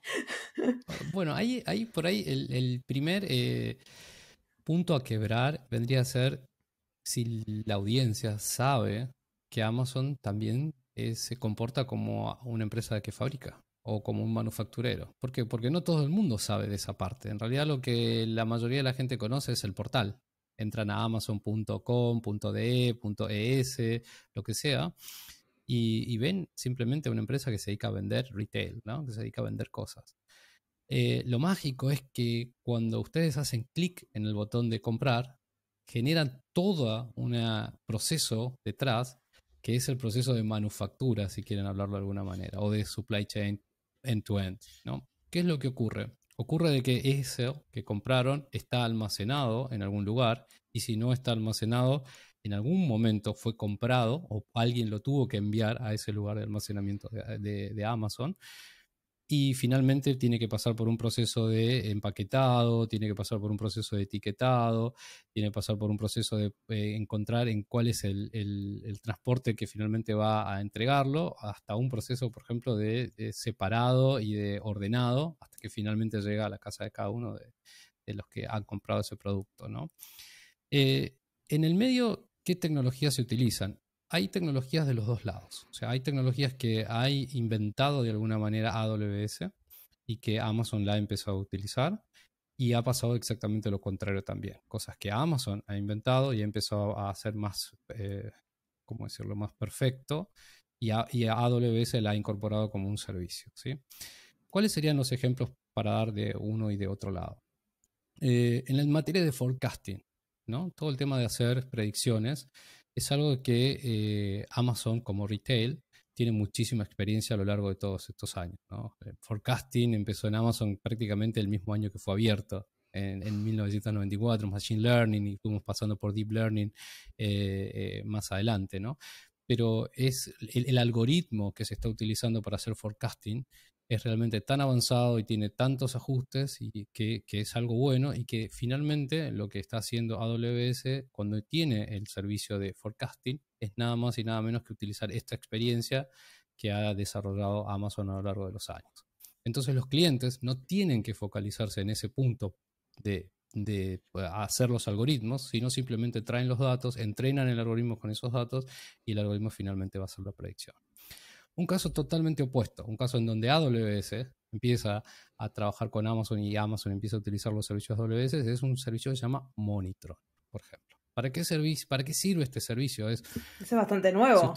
Bueno, ahí, ahí por ahí el, primer eh, punto a quebrar vendría a ser si la audiencia sabe que Amazon también eh, se comporta como una empresa que fabrica o como un manufacturero. ¿Por qué? Porque no todo el mundo sabe de esa parte. En realidad lo que la mayoría de la gente conoce es el portal. Entran a amazon.com, .es, lo que sea y, ven simplemente una empresa que se dedica a vender retail, ¿no? que se dedica a vender cosas. Eh, lo mágico es que cuando ustedes hacen clic en el botón de comprar, generan todo un proceso detrás, que es el proceso de manufactura, si quieren hablarlo de alguna manera, o de supply chain end-to-end. -end, to end ¿Qué es lo que ocurre? Ocurre de que eso que compraron está almacenado en algún lugar y si no está almacenado en algún momento fue comprado o alguien lo tuvo que enviar a ese lugar de almacenamiento de, Amazon. Y finalmente tiene que pasar por un proceso de empaquetado, tiene que pasar por un proceso de etiquetado, tiene que pasar por un proceso de eh, encontrar en cuál es el, transporte que finalmente va a entregarlo, hasta un proceso, por ejemplo, de, separado y de ordenado, hasta que finalmente llega a la casa de cada uno de, los que han comprado ese producto. ¿no? Eh, en el medio qué tecnologías se utilizan. Hay tecnologías de los dos lados. O sea, hay tecnologías que hay inventado de alguna manera AWS y que Amazon la ha empezado a utilizar. Y ha pasado exactamente lo contrario también. Cosas que Amazon ha inventado y ha empezado a hacer más, eh, ¿cómo decirlo?, más perfecto. Y, AWS la ha incorporado como un servicio. ¿Cuáles serían los ejemplos para dar de uno y de otro lado? Eh, en la materia de forecasting, todo el tema de hacer predicciones es algo que eh, Amazon como retail tiene muchísima experiencia a lo largo de todos estos años. Eh, forecasting empezó en Amazon prácticamente el mismo año que fue abierto, en, 1994, Machine Learning, y fuimos pasando por Deep Learning eh, más adelante, Pero es el, algoritmo que se está utilizando para hacer forecasting es realmente tan avanzado y tiene tantos ajustes y que, es algo bueno y que finalmente lo que está haciendo AWS cuando tiene el servicio de forecasting es nada más y nada menos que utilizar esta experiencia que ha desarrollado Amazon a lo largo de los años. Entonces los clientes no tienen que focalizarse en ese punto de, de eh, hacer los algoritmos, sino simplemente traen los datos, entrenan el algoritmo con esos datos y el algoritmo finalmente va a hacer la predicción. Un caso totalmente opuesto, un caso en donde AWS empieza a trabajar con Amazon y Amazon empieza a utilizar los servicios AWS, es un servicio que se llama Monitron, por ejemplo. ¿Para qué, ¿Para qué sirve este servicio? Es, es bastante nuevo.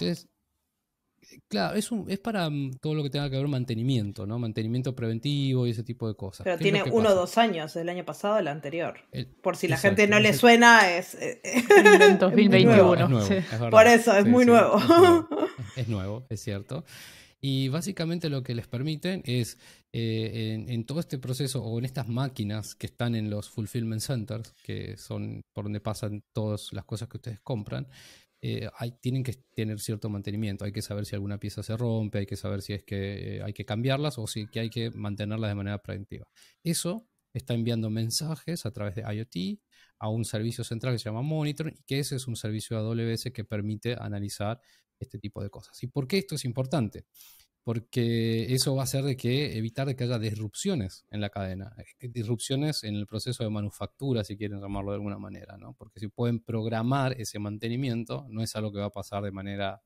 Claro, es, para mm, todo lo que tenga que ver mantenimiento, ¿no? Mantenimiento preventivo y ese tipo de cosas. Pero tiene uno o dos años, del año pasado el anterior. Por si la gente no le suena, es... 2021. Eh, por eso, es muy nuevo. Es nuevo, es cierto. Y básicamente lo que les permiten es, eh, en, en, todo este proceso o en estas máquinas que están en los fulfillment centers, que son por donde pasan todas las cosas que ustedes compran, eh, tienen que tener cierto mantenimiento. Hay que saber si alguna pieza se rompe, hay que saber si es que eh, hay que cambiarlas o si que hay que mantenerlas de manera preventiva. Eso está enviando mensajes a través de IoT a un servicio central que se llama Monitor y que ese es un servicio AWS que permite analizar este tipo de cosas. ¿Y por qué esto es importante? porque eso va a hacer de que evitar que haya disrupciones en la cadena, eh, disrupciones en el proceso de manufactura, si quieren llamarlo de alguna manera, ¿no? Porque si pueden programar ese mantenimiento, no es algo que va a pasar de manera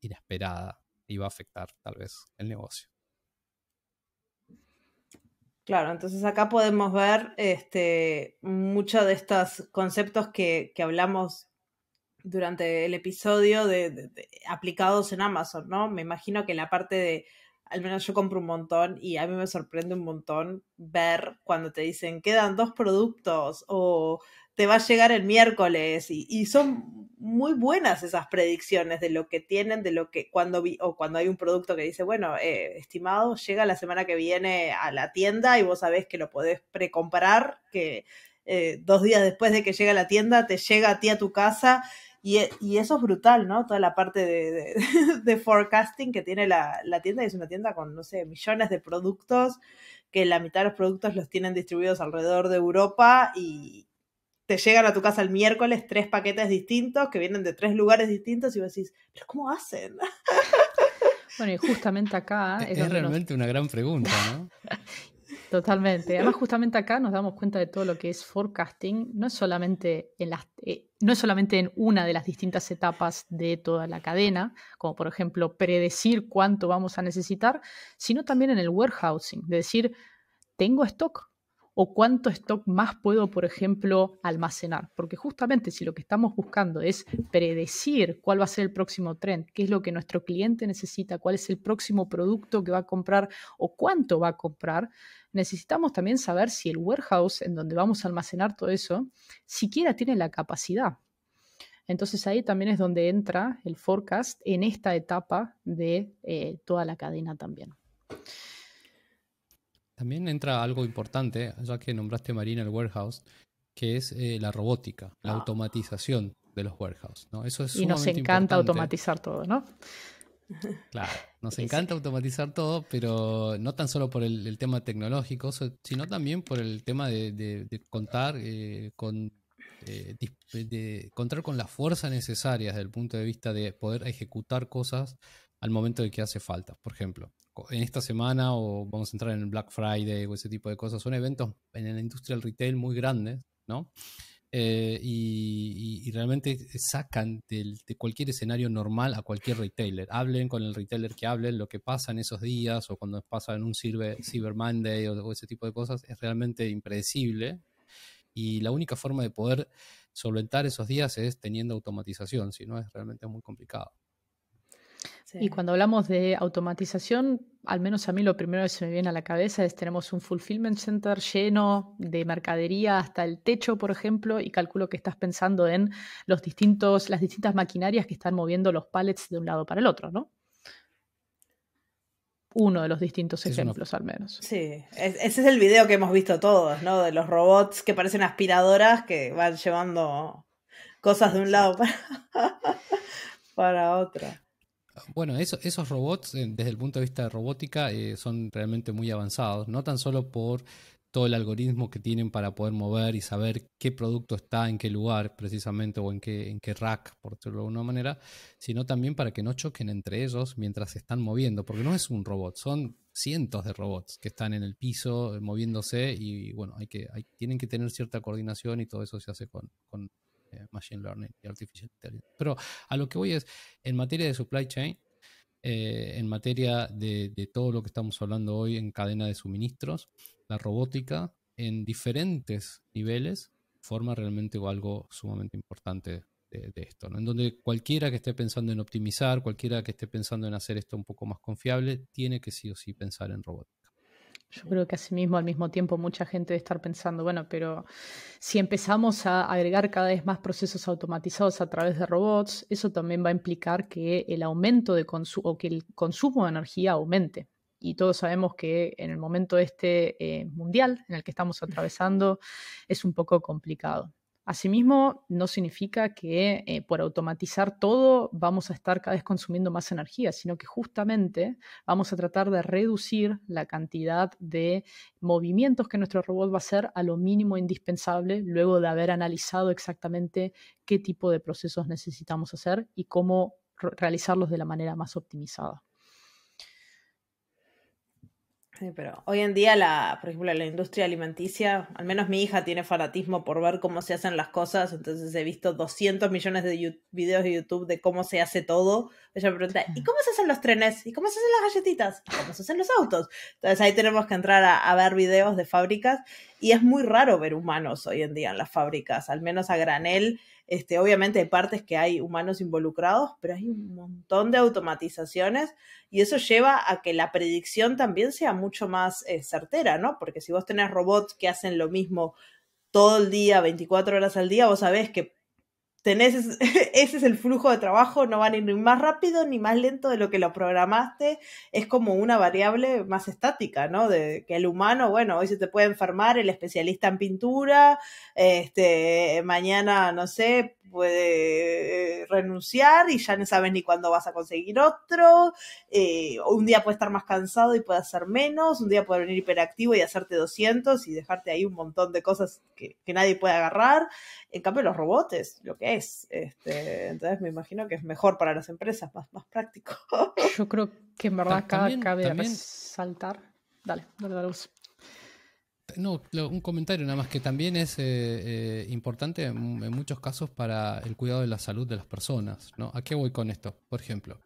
inesperada y va a afectar tal vez el negocio. Claro, entonces acá podemos ver este, muchos de estos conceptos que, que hablamos durante el episodio de, aplicados en Amazon, ¿no? Me imagino que la parte de, al menos yo compro un montón y a mí me sorprende un montón ver cuando te dicen quedan dos productos o te va a llegar el miércoles y, son muy buenas esas predicciones de lo que tienen, de lo que cuando o cuando hay un producto que dice, bueno, eh, estimado, llega la semana que viene a la tienda y vos sabés que lo podés precomprar, que eh, dos días después de que llega a la tienda te llega a ti a tu casa e, y, eso es brutal, ¿no? Toda la parte de, forecasting que tiene la, tienda, y es una tienda con, no sé, millones de productos, que la mitad de los productos los tienen distribuidos alrededor de Europa y te llegan a tu casa el miércoles tres paquetes distintos que vienen de tres lugares distintos y vos decís, ¿pero cómo hacen? Bueno, y justamente acá es, realmente una gran pregunta, ¿no? Totalmente. Además, justamente acá nos damos cuenta de todo lo que es forecasting, no es solamente en las, eh, no es solamente en una de las distintas etapas de toda la cadena, como por ejemplo predecir cuánto vamos a necesitar, sino también en el warehousing, de decir, tengo stock, o cuánto stock más puedo, por ejemplo, almacenar. Porque justamente si lo que estamos buscando es predecir cuál va a ser el próximo trend, qué es lo que nuestro cliente necesita, cuál es el próximo producto que va a comprar o cuánto va a comprar, necesitamos también saber si el warehouse en donde vamos a almacenar todo eso siquiera tiene la capacidad. Entonces ahí también es donde entra el forecast en esta etapa de eh, toda la cadena también. También entra algo importante, ya que nombraste Marina el warehouse, que es eh, la robótica, la ah. automatización de los warehouses. ¿no? Eso es y nos encanta automatizar todo, ¿no? Claro, nos encanta automatizar todo, pero no tan solo por el, tema tecnológico, sino también por el tema de, contar eh, con eh, de, contar con la fuerza necesaria desde el punto de vista de poder ejecutar cosas al momento de que hace falta. Por ejemplo, en esta semana o vamos a entrar en el Black Friday o ese tipo de cosas, son eventos en la industria del retail muy grandes, ¿no? Eh, y, realmente sacan de cualquier escenario normal a cualquier retailer. Hablen con el retailer que hablen, lo que pasa en esos días o cuando pasa en un Cyber, Monday o ese tipo de cosas es realmente impredecible. Y la única forma de poder solventar esos días es teniendo automatización, si no es realmente muy complicado. Y cuando hablamos de automatización, al menos a mí lo primero que se me viene a la cabeza es tenemos un fulfillment center lleno de mercadería hasta el techo, por ejemplo, y calculo que estás pensando en los distintos, las distintas maquinarias que están moviendo los pallets de un lado para el otro, ¿no? Uno de los distintos ejemplos, al menos. Sí, ese es el video que hemos visto todos, ¿no? De los robots que parecen aspiradoras que van llevando cosas de un lado para, para otro. Bueno, eso, esos robots, eh, desde el punto de vista de robótica, eh, son realmente muy avanzados, no tan solo por todo el algoritmo que tienen para poder mover y saber qué producto está en qué lugar precisamente o en qué, en qué rack, por decirlo de alguna manera, sino también para que no choquen entre ellos mientras se están moviendo, porque no es un robot, son cientos de robots que están en el piso eh, moviéndose y bueno, hay que, tienen que tener cierta coordinación y todo eso se hace con, con eh, machine Learning y Artificial Intelligence. Pero a lo que voy es, en materia de supply chain, eh, en materia de, todo lo que estamos hablando hoy en cadena de suministros, la robótica en diferentes niveles forma realmente algo sumamente importante de, de esto, ¿no? en donde cualquiera que esté pensando en optimizar, cualquiera que esté pensando en hacer esto un poco más confiable, tiene que sí o sí pensar en robótica. Yo creo que asimismo, al mismo tiempo, mucha gente debe estar pensando, bueno, pero si empezamos a agregar cada vez más procesos automatizados a través de robots, eso también va a implicar que el aumento de consumo o que el consumo de energía aumente. Y todos sabemos que en el momento este eh, mundial en el que estamos atravesando es un poco complicado. Asimismo, no significa que eh, por automatizar todo vamos a estar cada vez consumiendo más energía, sino que justamente vamos a tratar de reducir la cantidad de movimientos que nuestro robot va a hacer a lo mínimo indispensable luego de haber analizado exactamente qué tipo de procesos necesitamos hacer y cómo realizarlos de la manera más optimizada. Sí, pero hoy en día, la, por ejemplo, la industria alimenticia, al menos mi hija tiene fanatismo por ver cómo se hacen las cosas, entonces he visto 200 millones de videos de YouTube de cómo se hace todo. Ella me pregunta, ¿y cómo se hacen los trenes? ¿Y cómo se hacen las galletitas? cómo se hacen los autos? Entonces ahí tenemos que entrar a ver videos de fábricas y es muy raro ver humanos hoy en día en las fábricas, al menos a granel. Este, obviamente hay partes que hay humanos involucrados, pero hay un montón de automatizaciones y eso lleva a que la predicción también sea mucho más eh, certera, ¿no? Porque si vos tenés robots que hacen lo mismo todo el día, 24 horas al día, vos sabés que ese es el flujo de trabajo, no van a ir ni más rápido ni más lento de lo que lo programaste, es como una variable más estática, ¿no? De que el humano, bueno, hoy se te puede enfermar el especialista en pintura, este, mañana, no sé, puede eh, renunciar y ya no sabes ni cuándo vas a conseguir otro, eh, un día puede estar más cansado y puede hacer menos, un día puede venir hiperactivo y hacerte 200 y dejarte ahí un montón de cosas que, nadie puede agarrar, en cambio los robots, lo que este, entonces me imagino que es mejor para las empresas, más, práctico. Yo creo que en verdad acá cabe saltar. Dale, dale, No, un comentario nada más que también es eh, eh, importante en, muchos casos para el cuidado de la salud de las personas. ¿no? ¿A qué voy con esto? Por ejemplo,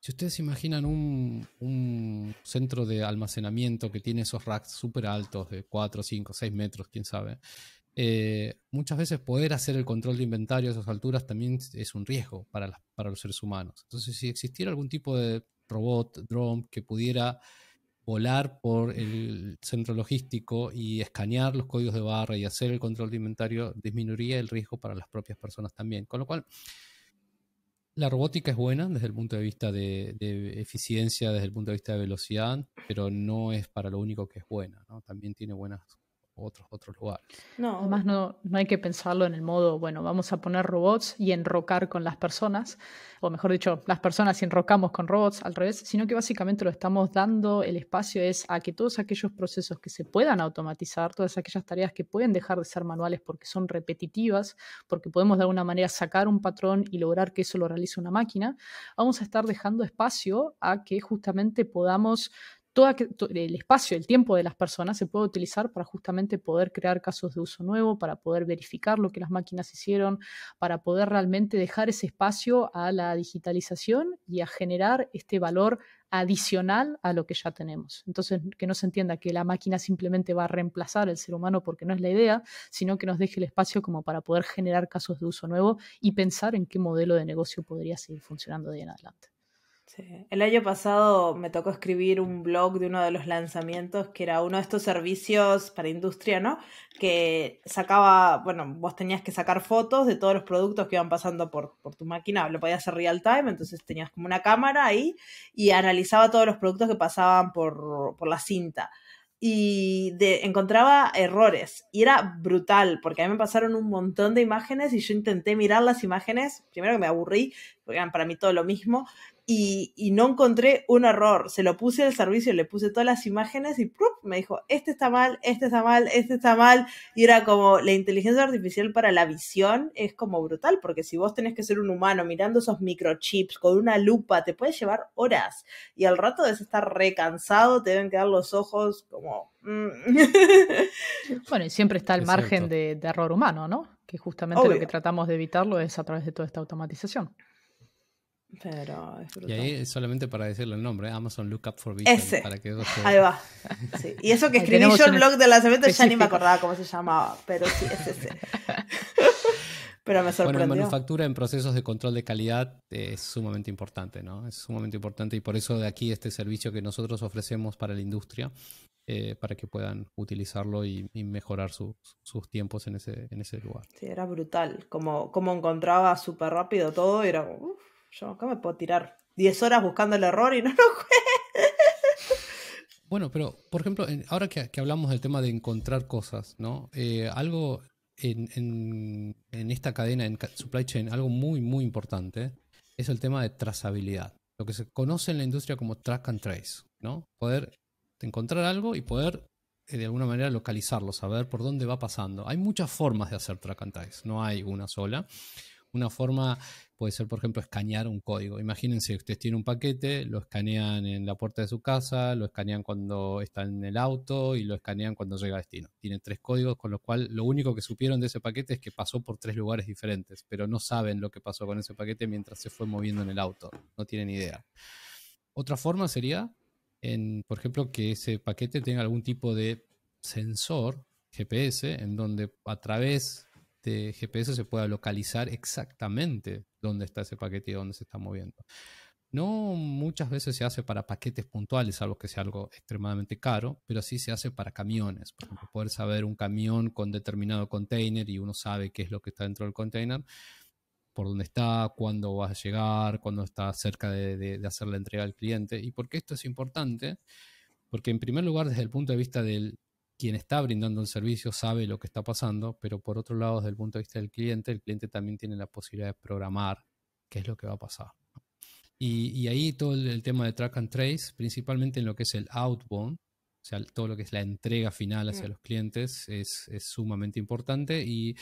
si ustedes imaginan un, un centro de almacenamiento que tiene esos racks súper altos de 4, 5, 6 metros, quién sabe, eh, muchas veces poder hacer el control de inventario a esas alturas también es un riesgo para, para los seres humanos. Entonces, si existiera algún tipo de robot, drone, que pudiera volar por el centro logístico y escanear los códigos de barra y hacer el control de inventario, disminuiría el riesgo para las propias personas también. Con lo cual, la robótica es buena desde el punto de vista de, eficiencia, desde el punto de vista de velocidad, pero no es para lo único que es buena. También tiene buenas otros, lugares. No. Además, no, no hay que pensarlo en el modo, bueno, vamos a poner robots y enrocar con las personas, o mejor dicho, las personas y enrocamos con robots, al revés, sino que básicamente lo estamos dando, el espacio es a que todos aquellos procesos que se puedan automatizar, todas aquellas tareas que pueden dejar de ser manuales porque son repetitivas, porque podemos de alguna manera sacar un patrón y lograr que eso lo realice una máquina, vamos a estar dejando espacio a que justamente podamos todo el espacio, el tiempo de las personas se puede utilizar para justamente poder crear casos de uso nuevo, para poder verificar lo que las máquinas hicieron, para poder realmente dejar ese espacio a la digitalización y a generar este valor adicional a lo que ya tenemos. Entonces, que no se entienda que la máquina simplemente va a reemplazar al ser humano porque no es la idea, sino que nos deje el espacio como para poder generar casos de uso nuevo y pensar en qué modelo de negocio podría seguir funcionando de ahí en adelante. El año pasado me tocó escribir un blog de uno de los lanzamientos, que era uno de estos servicios para industria, ¿no? Que sacaba, bueno, vos tenías que sacar fotos de todos los productos que iban pasando por, tu máquina, lo podías hacer real time, entonces tenías como una cámara ahí y analizaba todos los productos que pasaban por, la cinta y encontraba errores. Y era brutal, porque a mí me pasaron un montón de imágenes y yo intenté mirar las imágenes, primero que me aburrí, porque eran para mí todo lo mismo, y, no encontré un error. Se lo puse al servicio, le puse todas las imágenes y me dijo, este está mal, este está mal, este está mal. Y era como la inteligencia artificial para la visión es como brutal, porque si vos tenés que ser un humano mirando esos microchips con una lupa, te puede llevar horas. Y al rato debes estar recansado, te deben quedar los ojos como... Mm. bueno, y siempre está el margen de, error humano, ¿no? Que justamente lo que tratamos de evitarlo es a través de toda esta automatización. Pero Y ahí solamente para decirle el nombre, Amazon Lookup for Vision. Ahí va. Y eso que escribí yo el blog de lanzamiento ya ni me acordaba cómo se llamaba, pero sí, es ese. pero me sorprendió. Bueno, la manufactura, en procesos de control de calidad, eh, es sumamente importante, ¿no? Es sumamente importante y por eso de aquí este servicio que nosotros ofrecemos para la industria, eh, para que puedan utilizarlo y, mejorar sus tiempos en ese, en ese lugar. Sí, era brutal. Como, como encontraba súper rápido todo, era yo acá me puedo tirar 10 horas buscando el error y no lo Bueno, pero por ejemplo, ahora que, hablamos del tema de encontrar cosas, ¿no? Eh, algo en, esta cadena, en supply chain, algo muy, muy importante es el tema de trazabilidad. Lo que se conoce en la industria como track and trace, ¿no? Poder encontrar algo y poder eh, de alguna manera localizarlo, saber por dónde va pasando. Hay muchas formas de hacer track and trace, no hay una sola. Una forma puede ser, por ejemplo, escanear un código. Imagínense, ustedes tienen un paquete, lo escanean en la puerta de su casa, lo escanean cuando está en el auto y lo escanean cuando llega a destino. Tienen tres códigos, con lo cual lo único que supieron de ese paquete es que pasó por tres lugares diferentes, pero no saben lo que pasó con ese paquete mientras se fue moviendo en el auto. No tienen idea. Otra forma sería, en, por ejemplo, que ese paquete tenga algún tipo de sensor GPS en donde a través este GPS se pueda localizar exactamente dónde está ese paquete y dónde se está moviendo. No muchas veces se hace para paquetes puntuales, salvo que sea algo extremadamente caro, pero sí se hace para camiones. Por ejemplo, poder saber un camión con determinado container y uno sabe qué es lo que está dentro del container, por dónde está, cuándo va a llegar, cuándo está cerca de, de hacer la entrega al cliente. ¿Y por qué esto es importante? Porque en primer lugar, desde el punto de vista del quien está brindando el servicio sabe lo que está pasando, pero por otro lado, desde el punto de vista del cliente, el cliente también tiene la posibilidad de programar qué es lo que va a pasar. Y, ahí todo el, tema de track and trace, principalmente en lo que es el outbound, o sea, todo lo que es la entrega final hacia mm. los clientes, es, sumamente importante. Y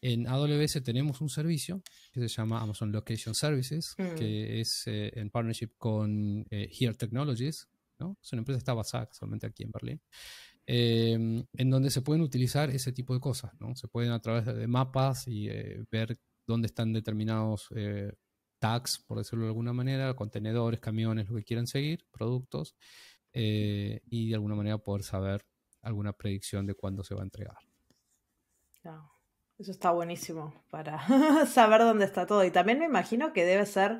en AWS tenemos un servicio que se llama Amazon Location Services, que mm. es eh, en partnership con eh, Here Technologies, ¿no? Es una empresa que está basada solamente aquí en Berlín. Em, en donde se pueden utilizar ese tipo de cosas, ¿no? Se pueden a través de mapas y eh, ver dónde están determinados eh, tags, por decirlo de alguna manera, contenedores, camiones, lo que quieran seguir, productos, eh, y de alguna manera poder saber alguna predicción de cuándo se va a entregar. Eso está buenísimo para saber dónde está todo. Y también me imagino que debe ser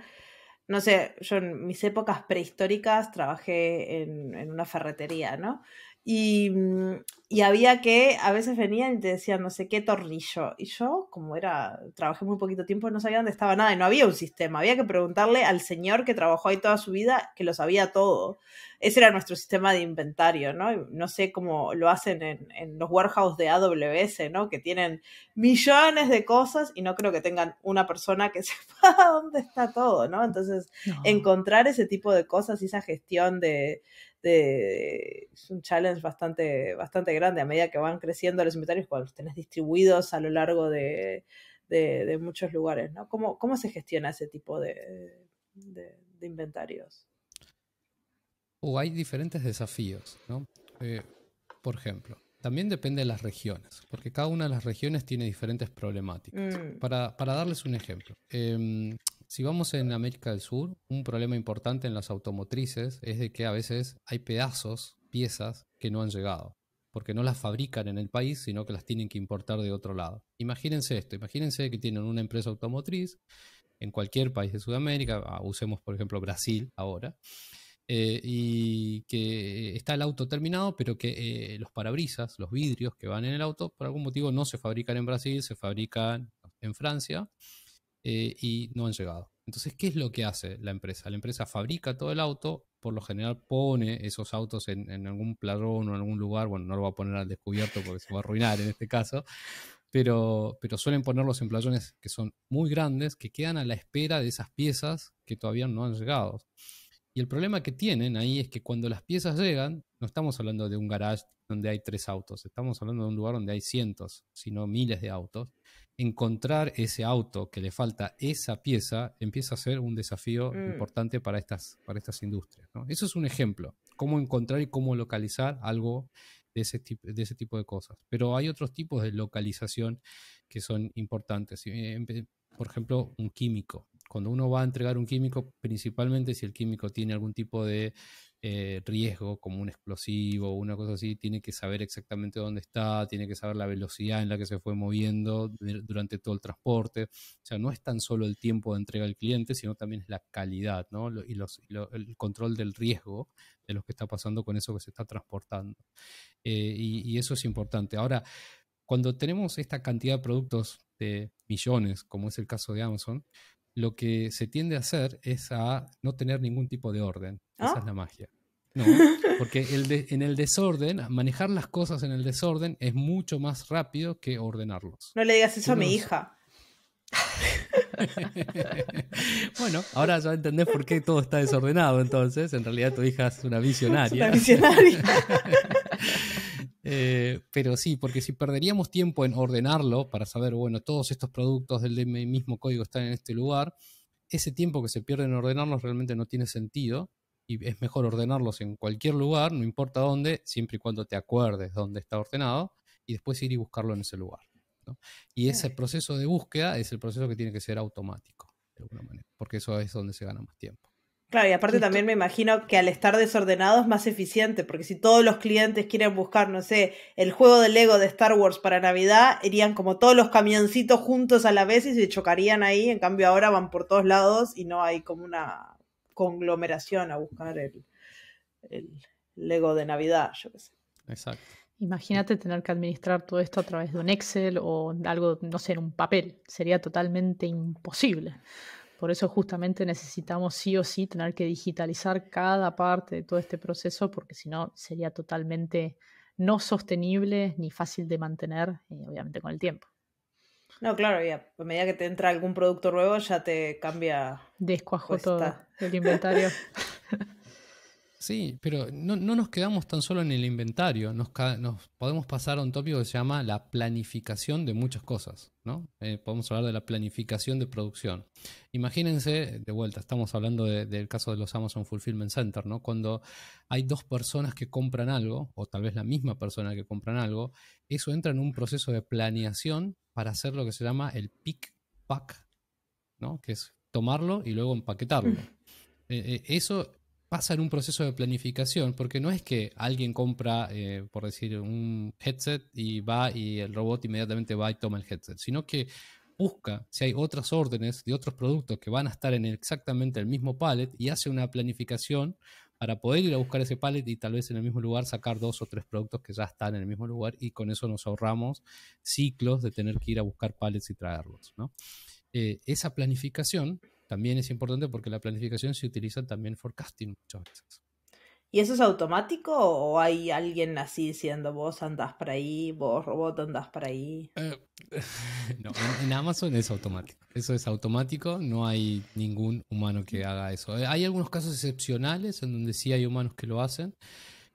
no sé, yo en mis épocas prehistóricas trabajé en, una ferretería, ¿no? Mm, y, había que, a veces venían y te decían no sé qué tornillo. Y yo, como era, trabajé muy poquito tiempo, no sabía dónde estaba nada y no había un sistema. Había que preguntarle al señor que trabajó ahí toda su vida, que lo sabía todo. Ese era nuestro sistema de inventario, ¿no? no sé cómo lo hacen en, los warehouses de AWS, ¿no? Que tienen millones de cosas y no creo que tengan una persona que sepa dónde está todo, ¿no? Entonces, encontrar ese tipo de cosas y esa gestión de este, es un challenge bastante, bastante grande a medida que van creciendo los inventarios cuando los tenés distribuidos a lo largo de, muchos lugares, ¿no? ¿Cómo, se gestiona ese tipo de, inventarios? O hay diferentes desafíos, eh, por ejemplo, también depende de las regiones, porque cada una de las regiones tiene diferentes problemáticas. Mm. Para, darles un ejemplo, em, si vamos en América del Sur, un problema importante en las automotrices es de que a veces hay pedazos, piezas, que no han llegado, porque no las fabrican en el país, sino que las tienen que importar de otro lado. Imagínense esto, imagínense que tienen una empresa automotriz en cualquier país de Sudamérica, ah, usemos por ejemplo Brasil ahora, eh, y que está el auto terminado, pero que eh, los parabrisas, los vidrios que van en el auto, por algún motivo no se fabrican en Brasil, se fabrican en Francia eh, y no han llegado. Entonces, ¿qué es lo que hace la empresa? La empresa fabrica todo el auto, por lo general pone esos autos en, algún playón o en algún lugar, bueno, no lo va a poner al descubierto porque se va a arruinar en este caso, pero, pero suelen ponerlos en playones que son muy grandes, que quedan a la espera de esas piezas que todavía no han llegado. Y el problema que tienen ahí es que cuando las piezas llegan, no estamos hablando de un garage donde hay tres autos, estamos hablando de un lugar donde hay cientos, sino miles de autos. Encontrar ese auto que le falta esa pieza empieza a ser un desafío mm. importante para estas, para estas industrias. Eso es un ejemplo, cómo encontrar y cómo localizar algo de ese tipo de cosas. Pero hay otros tipos de localización que son importantes. Eh, por ejemplo, un químico cuando uno va a entregar un químico, principalmente si el químico tiene algún tipo de eh, riesgo, como un explosivo o una cosa así, tiene que saber exactamente dónde está, tiene que saber la velocidad en la que se fue moviendo durante todo el transporte. O sea, no es tan solo el tiempo de entrega al cliente, sino también es la calidad ¿no? y, el control del riesgo de lo que está pasando con eso que se está transportando. Eh, y eso es importante. Ahora, cuando tenemos esta cantidad de productos de millones, como es el caso de Amazon, lo que se tiende a hacer es a no tener ningún tipo de orden. Esa es ¿Ah? la magia. No, porque el en el desorden, manejar las cosas en el desorden es mucho más rápido que ordenarlos. No le digas eso a mi hija. bueno, ahora ya entendés por qué todo está desordenado entonces. En realidad tu hija es una visionaria. Es una visionaria. Eh, pero sí, porque si perderíamos tiempo en ordenarlo para saber, bueno, todos estos productos del mismo código están en este lugar, ese tiempo que se pierde en ordenarlos realmente no tiene sentido y es mejor ordenarlos en cualquier lugar, no importa dónde, siempre y cuando te acuerdes dónde está ordenado y después ir y buscarlo en ese lugar. Y ese proceso de búsqueda es el proceso que tiene que ser automático, de alguna manera, porque eso es donde se gana más tiempo. Claro, y aparte también me imagino que al estar desordenado es más eficiente, porque si todos los clientes quieren buscar, no sé, el juego de Lego de Star Wars para Navidad, irían como todos los camioncitos juntos a la vez y se chocarían ahí, en cambio ahora van por todos lados y no hay como una conglomeración a buscar el, Lego de Navidad, yo qué sé. Exacto. Imagínate tener que administrar todo esto a través de un Excel o algo, no sé, en un papel. Sería totalmente imposible. Por eso justamente necesitamos sí o sí tener que digitalizar cada parte de todo este proceso, porque si no sería totalmente no sostenible ni fácil de mantener, eh, obviamente con el tiempo. No, claro, ya a medida que te entra algún producto nuevo ya te cambia. Descuajo todo el inventario. Sí, pero no, nos quedamos tan solo en el inventario, nos, nos, podemos pasar a un tópico que se llama la planificación de muchas cosas, ¿no? Eh, podemos hablar de la planificación de producción. Imagínense, de vuelta, estamos hablando del caso de los Amazon Fulfillment Center, ¿no? Cuando hay dos personas que compran algo, o tal vez la misma persona que compran algo, eso entra en un proceso de planeación para hacer lo que se llama el pick pack, ¿no? Que es tomarlo y luego empaquetarlo. Mm. Eh, eh, eso en un proceso de planificación, porque no es que alguien compra, eh, por decir, un headset y va y el robot inmediatamente va y toma el headset, sino que busca si hay otras órdenes de otros productos que van a estar en exactamente el mismo pallet y hace una planificación para poder ir a buscar ese pallet y tal vez en el mismo lugar sacar dos o tres productos que ya están en el mismo lugar y con eso nos ahorramos ciclos de tener que ir a buscar pallets y traerlos. ¿no? Eh, esa planificación también es importante porque la planificación se utiliza también forecasting muchas veces. ¿Y eso es automático o hay alguien así diciendo vos andás para ahí, vos robot andás para ahí? Eh, no, en, Amazon es automático. Eso es automático, no hay ningún humano que mm. haga eso. Eh, hay algunos casos excepcionales en donde sí hay humanos que lo hacen,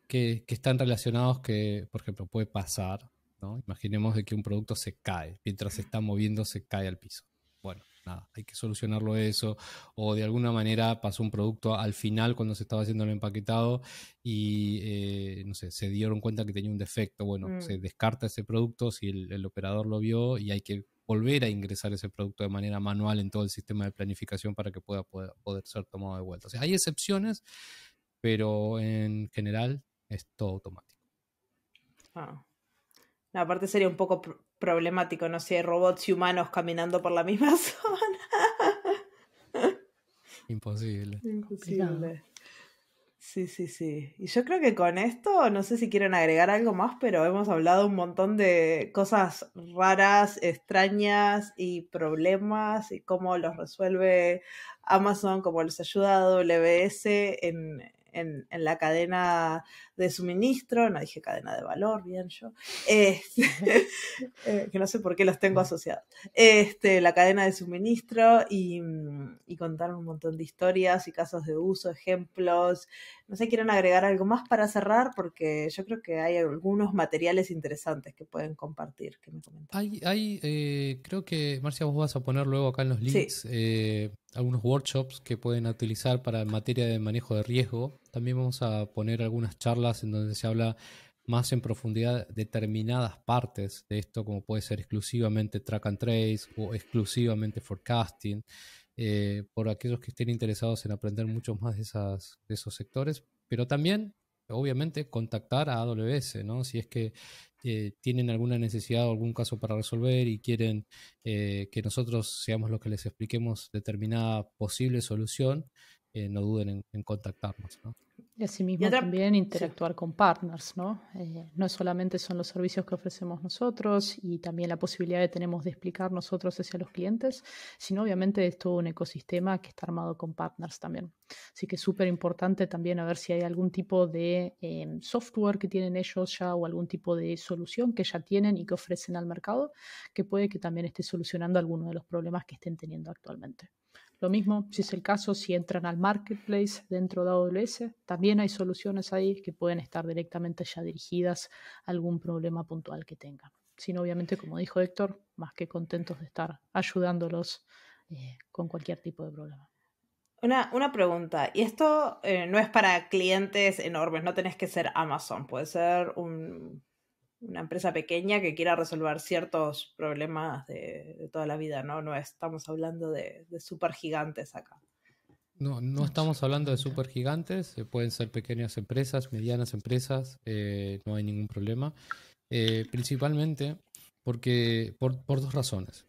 que, que están relacionados que, por ejemplo, puede pasar, ¿no? Imaginemos de que un producto se cae, mientras se está moviendo se cae al piso. Bueno, nada, hay que solucionarlo eso, o de alguna manera pasó un producto al final cuando se estaba haciendo el empaquetado y, eh, no sé, se dieron cuenta que tenía un defecto, bueno, se mm. descarta ese producto si el, operador lo vio y hay que volver a ingresar ese producto de manera manual en todo el sistema de planificación para que pueda poder, ser tomado de vuelta. O sea, hay excepciones, pero en general es todo automático. La ah. parte sería un poco problemático, no sé, robots y humanos caminando por la misma zona. Imposible. Imposible. Sí, sí, sí. Y yo creo que con esto, no sé si quieren agregar algo más, pero hemos hablado un montón de cosas raras, extrañas y problemas y cómo los resuelve Amazon, cómo les ayuda a WS en, en, la cadena de suministro, no dije cadena de valor, bien yo, este, eh, que no sé por qué los tengo asociados, este, la cadena de suministro y, mm, y un montón de historias y casos de uso, ejemplos. No sé, ¿quieren agregar algo más para cerrar? Porque yo creo que hay algunos materiales interesantes que pueden compartir. Que me Hay, hay eh, creo que, Marcia, vos vas a poner luego acá en los links. Sí. Eh, algunos workshops que pueden utilizar para materia de manejo de riesgo. También vamos a poner algunas charlas en donde se habla más en profundidad determinadas partes de esto, como puede ser exclusivamente track and trace o exclusivamente forecasting. Eh, por aquellos que estén interesados en aprender mucho más esas, de esos sectores, pero también obviamente contactar a AWS, ¿no? Si es que eh, tienen alguna necesidad o algún caso para resolver y quieren eh, que nosotros seamos los que les expliquemos determinada posible solución, eh, no duden en, en contactarnos, ¿no? Y asimismo también interactuar con partners, ¿no? Eh, no solamente son los servicios que ofrecemos nosotros y también la posibilidad que tenemos de explicar nosotros hacia los clientes, sino obviamente es todo un ecosistema que está armado con partners también. Así que es súper importante también a ver si hay algún tipo de em, software que tienen ellos ya o algún tipo de solución que ya tienen y que ofrecen al mercado, que puede que también esté solucionando algunos de los problemas que estén teniendo actualmente. Lo mismo, si es el caso, si entran al marketplace dentro de AWS, también hay soluciones ahí que pueden estar directamente ya dirigidas a algún problema puntual que tengan. Sino, obviamente, como dijo Héctor, más que contentos de estar ayudándolos eh, con cualquier tipo de problema. Una, una pregunta, y esto eh, no es para clientes enormes, no tenés que ser Amazon, puede ser un una empresa pequeña que quiera resolver ciertos problemas de, toda la vida, ¿no? No estamos hablando de, de supergigantes acá. No, no estamos hablando de supergigantes, gigantes, eh, pueden ser pequeñas empresas, medianas empresas, eh, no hay ningún problema. Eh, principalmente porque por, dos razones.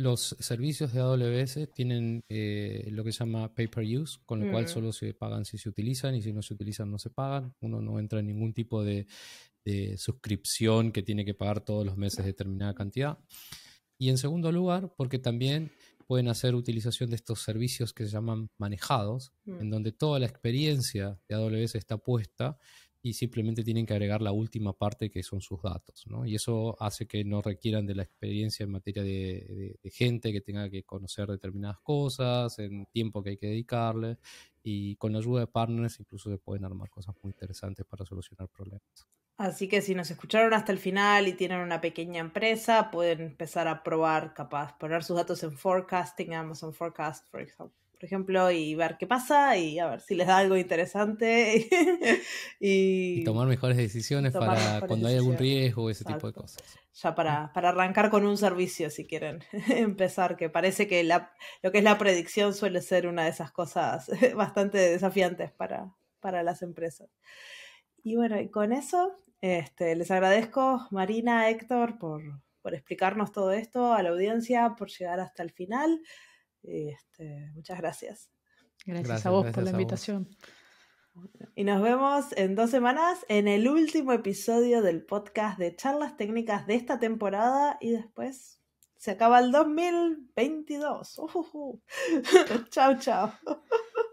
Los, servicios de AWS tienen eh, lo que se llama pay-per-use, con lo cual mm. solo se pagan si se utilizan y si no se utilizan no se pagan. Uno no entra en ningún tipo de, suscripción que tiene que pagar todos los meses determinada cantidad. Y en segundo lugar, porque también pueden hacer utilización de estos servicios que se llaman manejados, mm. en donde toda la experiencia de AWS está puesta y simplemente tienen que agregar la última parte que son sus datos, ¿no? Y eso hace que no requieran de la experiencia en materia de, gente que tenga que conocer determinadas cosas, en tiempo que hay que dedicarle, y con la ayuda de partners incluso se pueden armar cosas muy interesantes para solucionar problemas. Así que si nos escucharon hasta el final y tienen una pequeña empresa, pueden empezar a probar, capaz, poner sus datos en forecasting, Amazon Forecast, por ejemplo por ejemplo, y ver qué pasa y a ver si les da algo interesante. y, tomar mejores decisiones para cuando hay algún riesgo, ese tipo de cosas. Ya para, arrancar con un servicio, si quieren empezar, que parece que lo que es la predicción suele ser una de esas cosas bastante desafiantes para, las empresas. Y bueno, y con eso este, les agradezco, Marina, Héctor, por, por explicarnos todo esto, a la audiencia, por llegar hasta el final este, muchas gracias. Gracias, a vos por la invitación. Y nos vemos en dos semanas en el último episodio del podcast de charlas técnicas de esta temporada y después se acaba el 2022. chau chau chao, chao.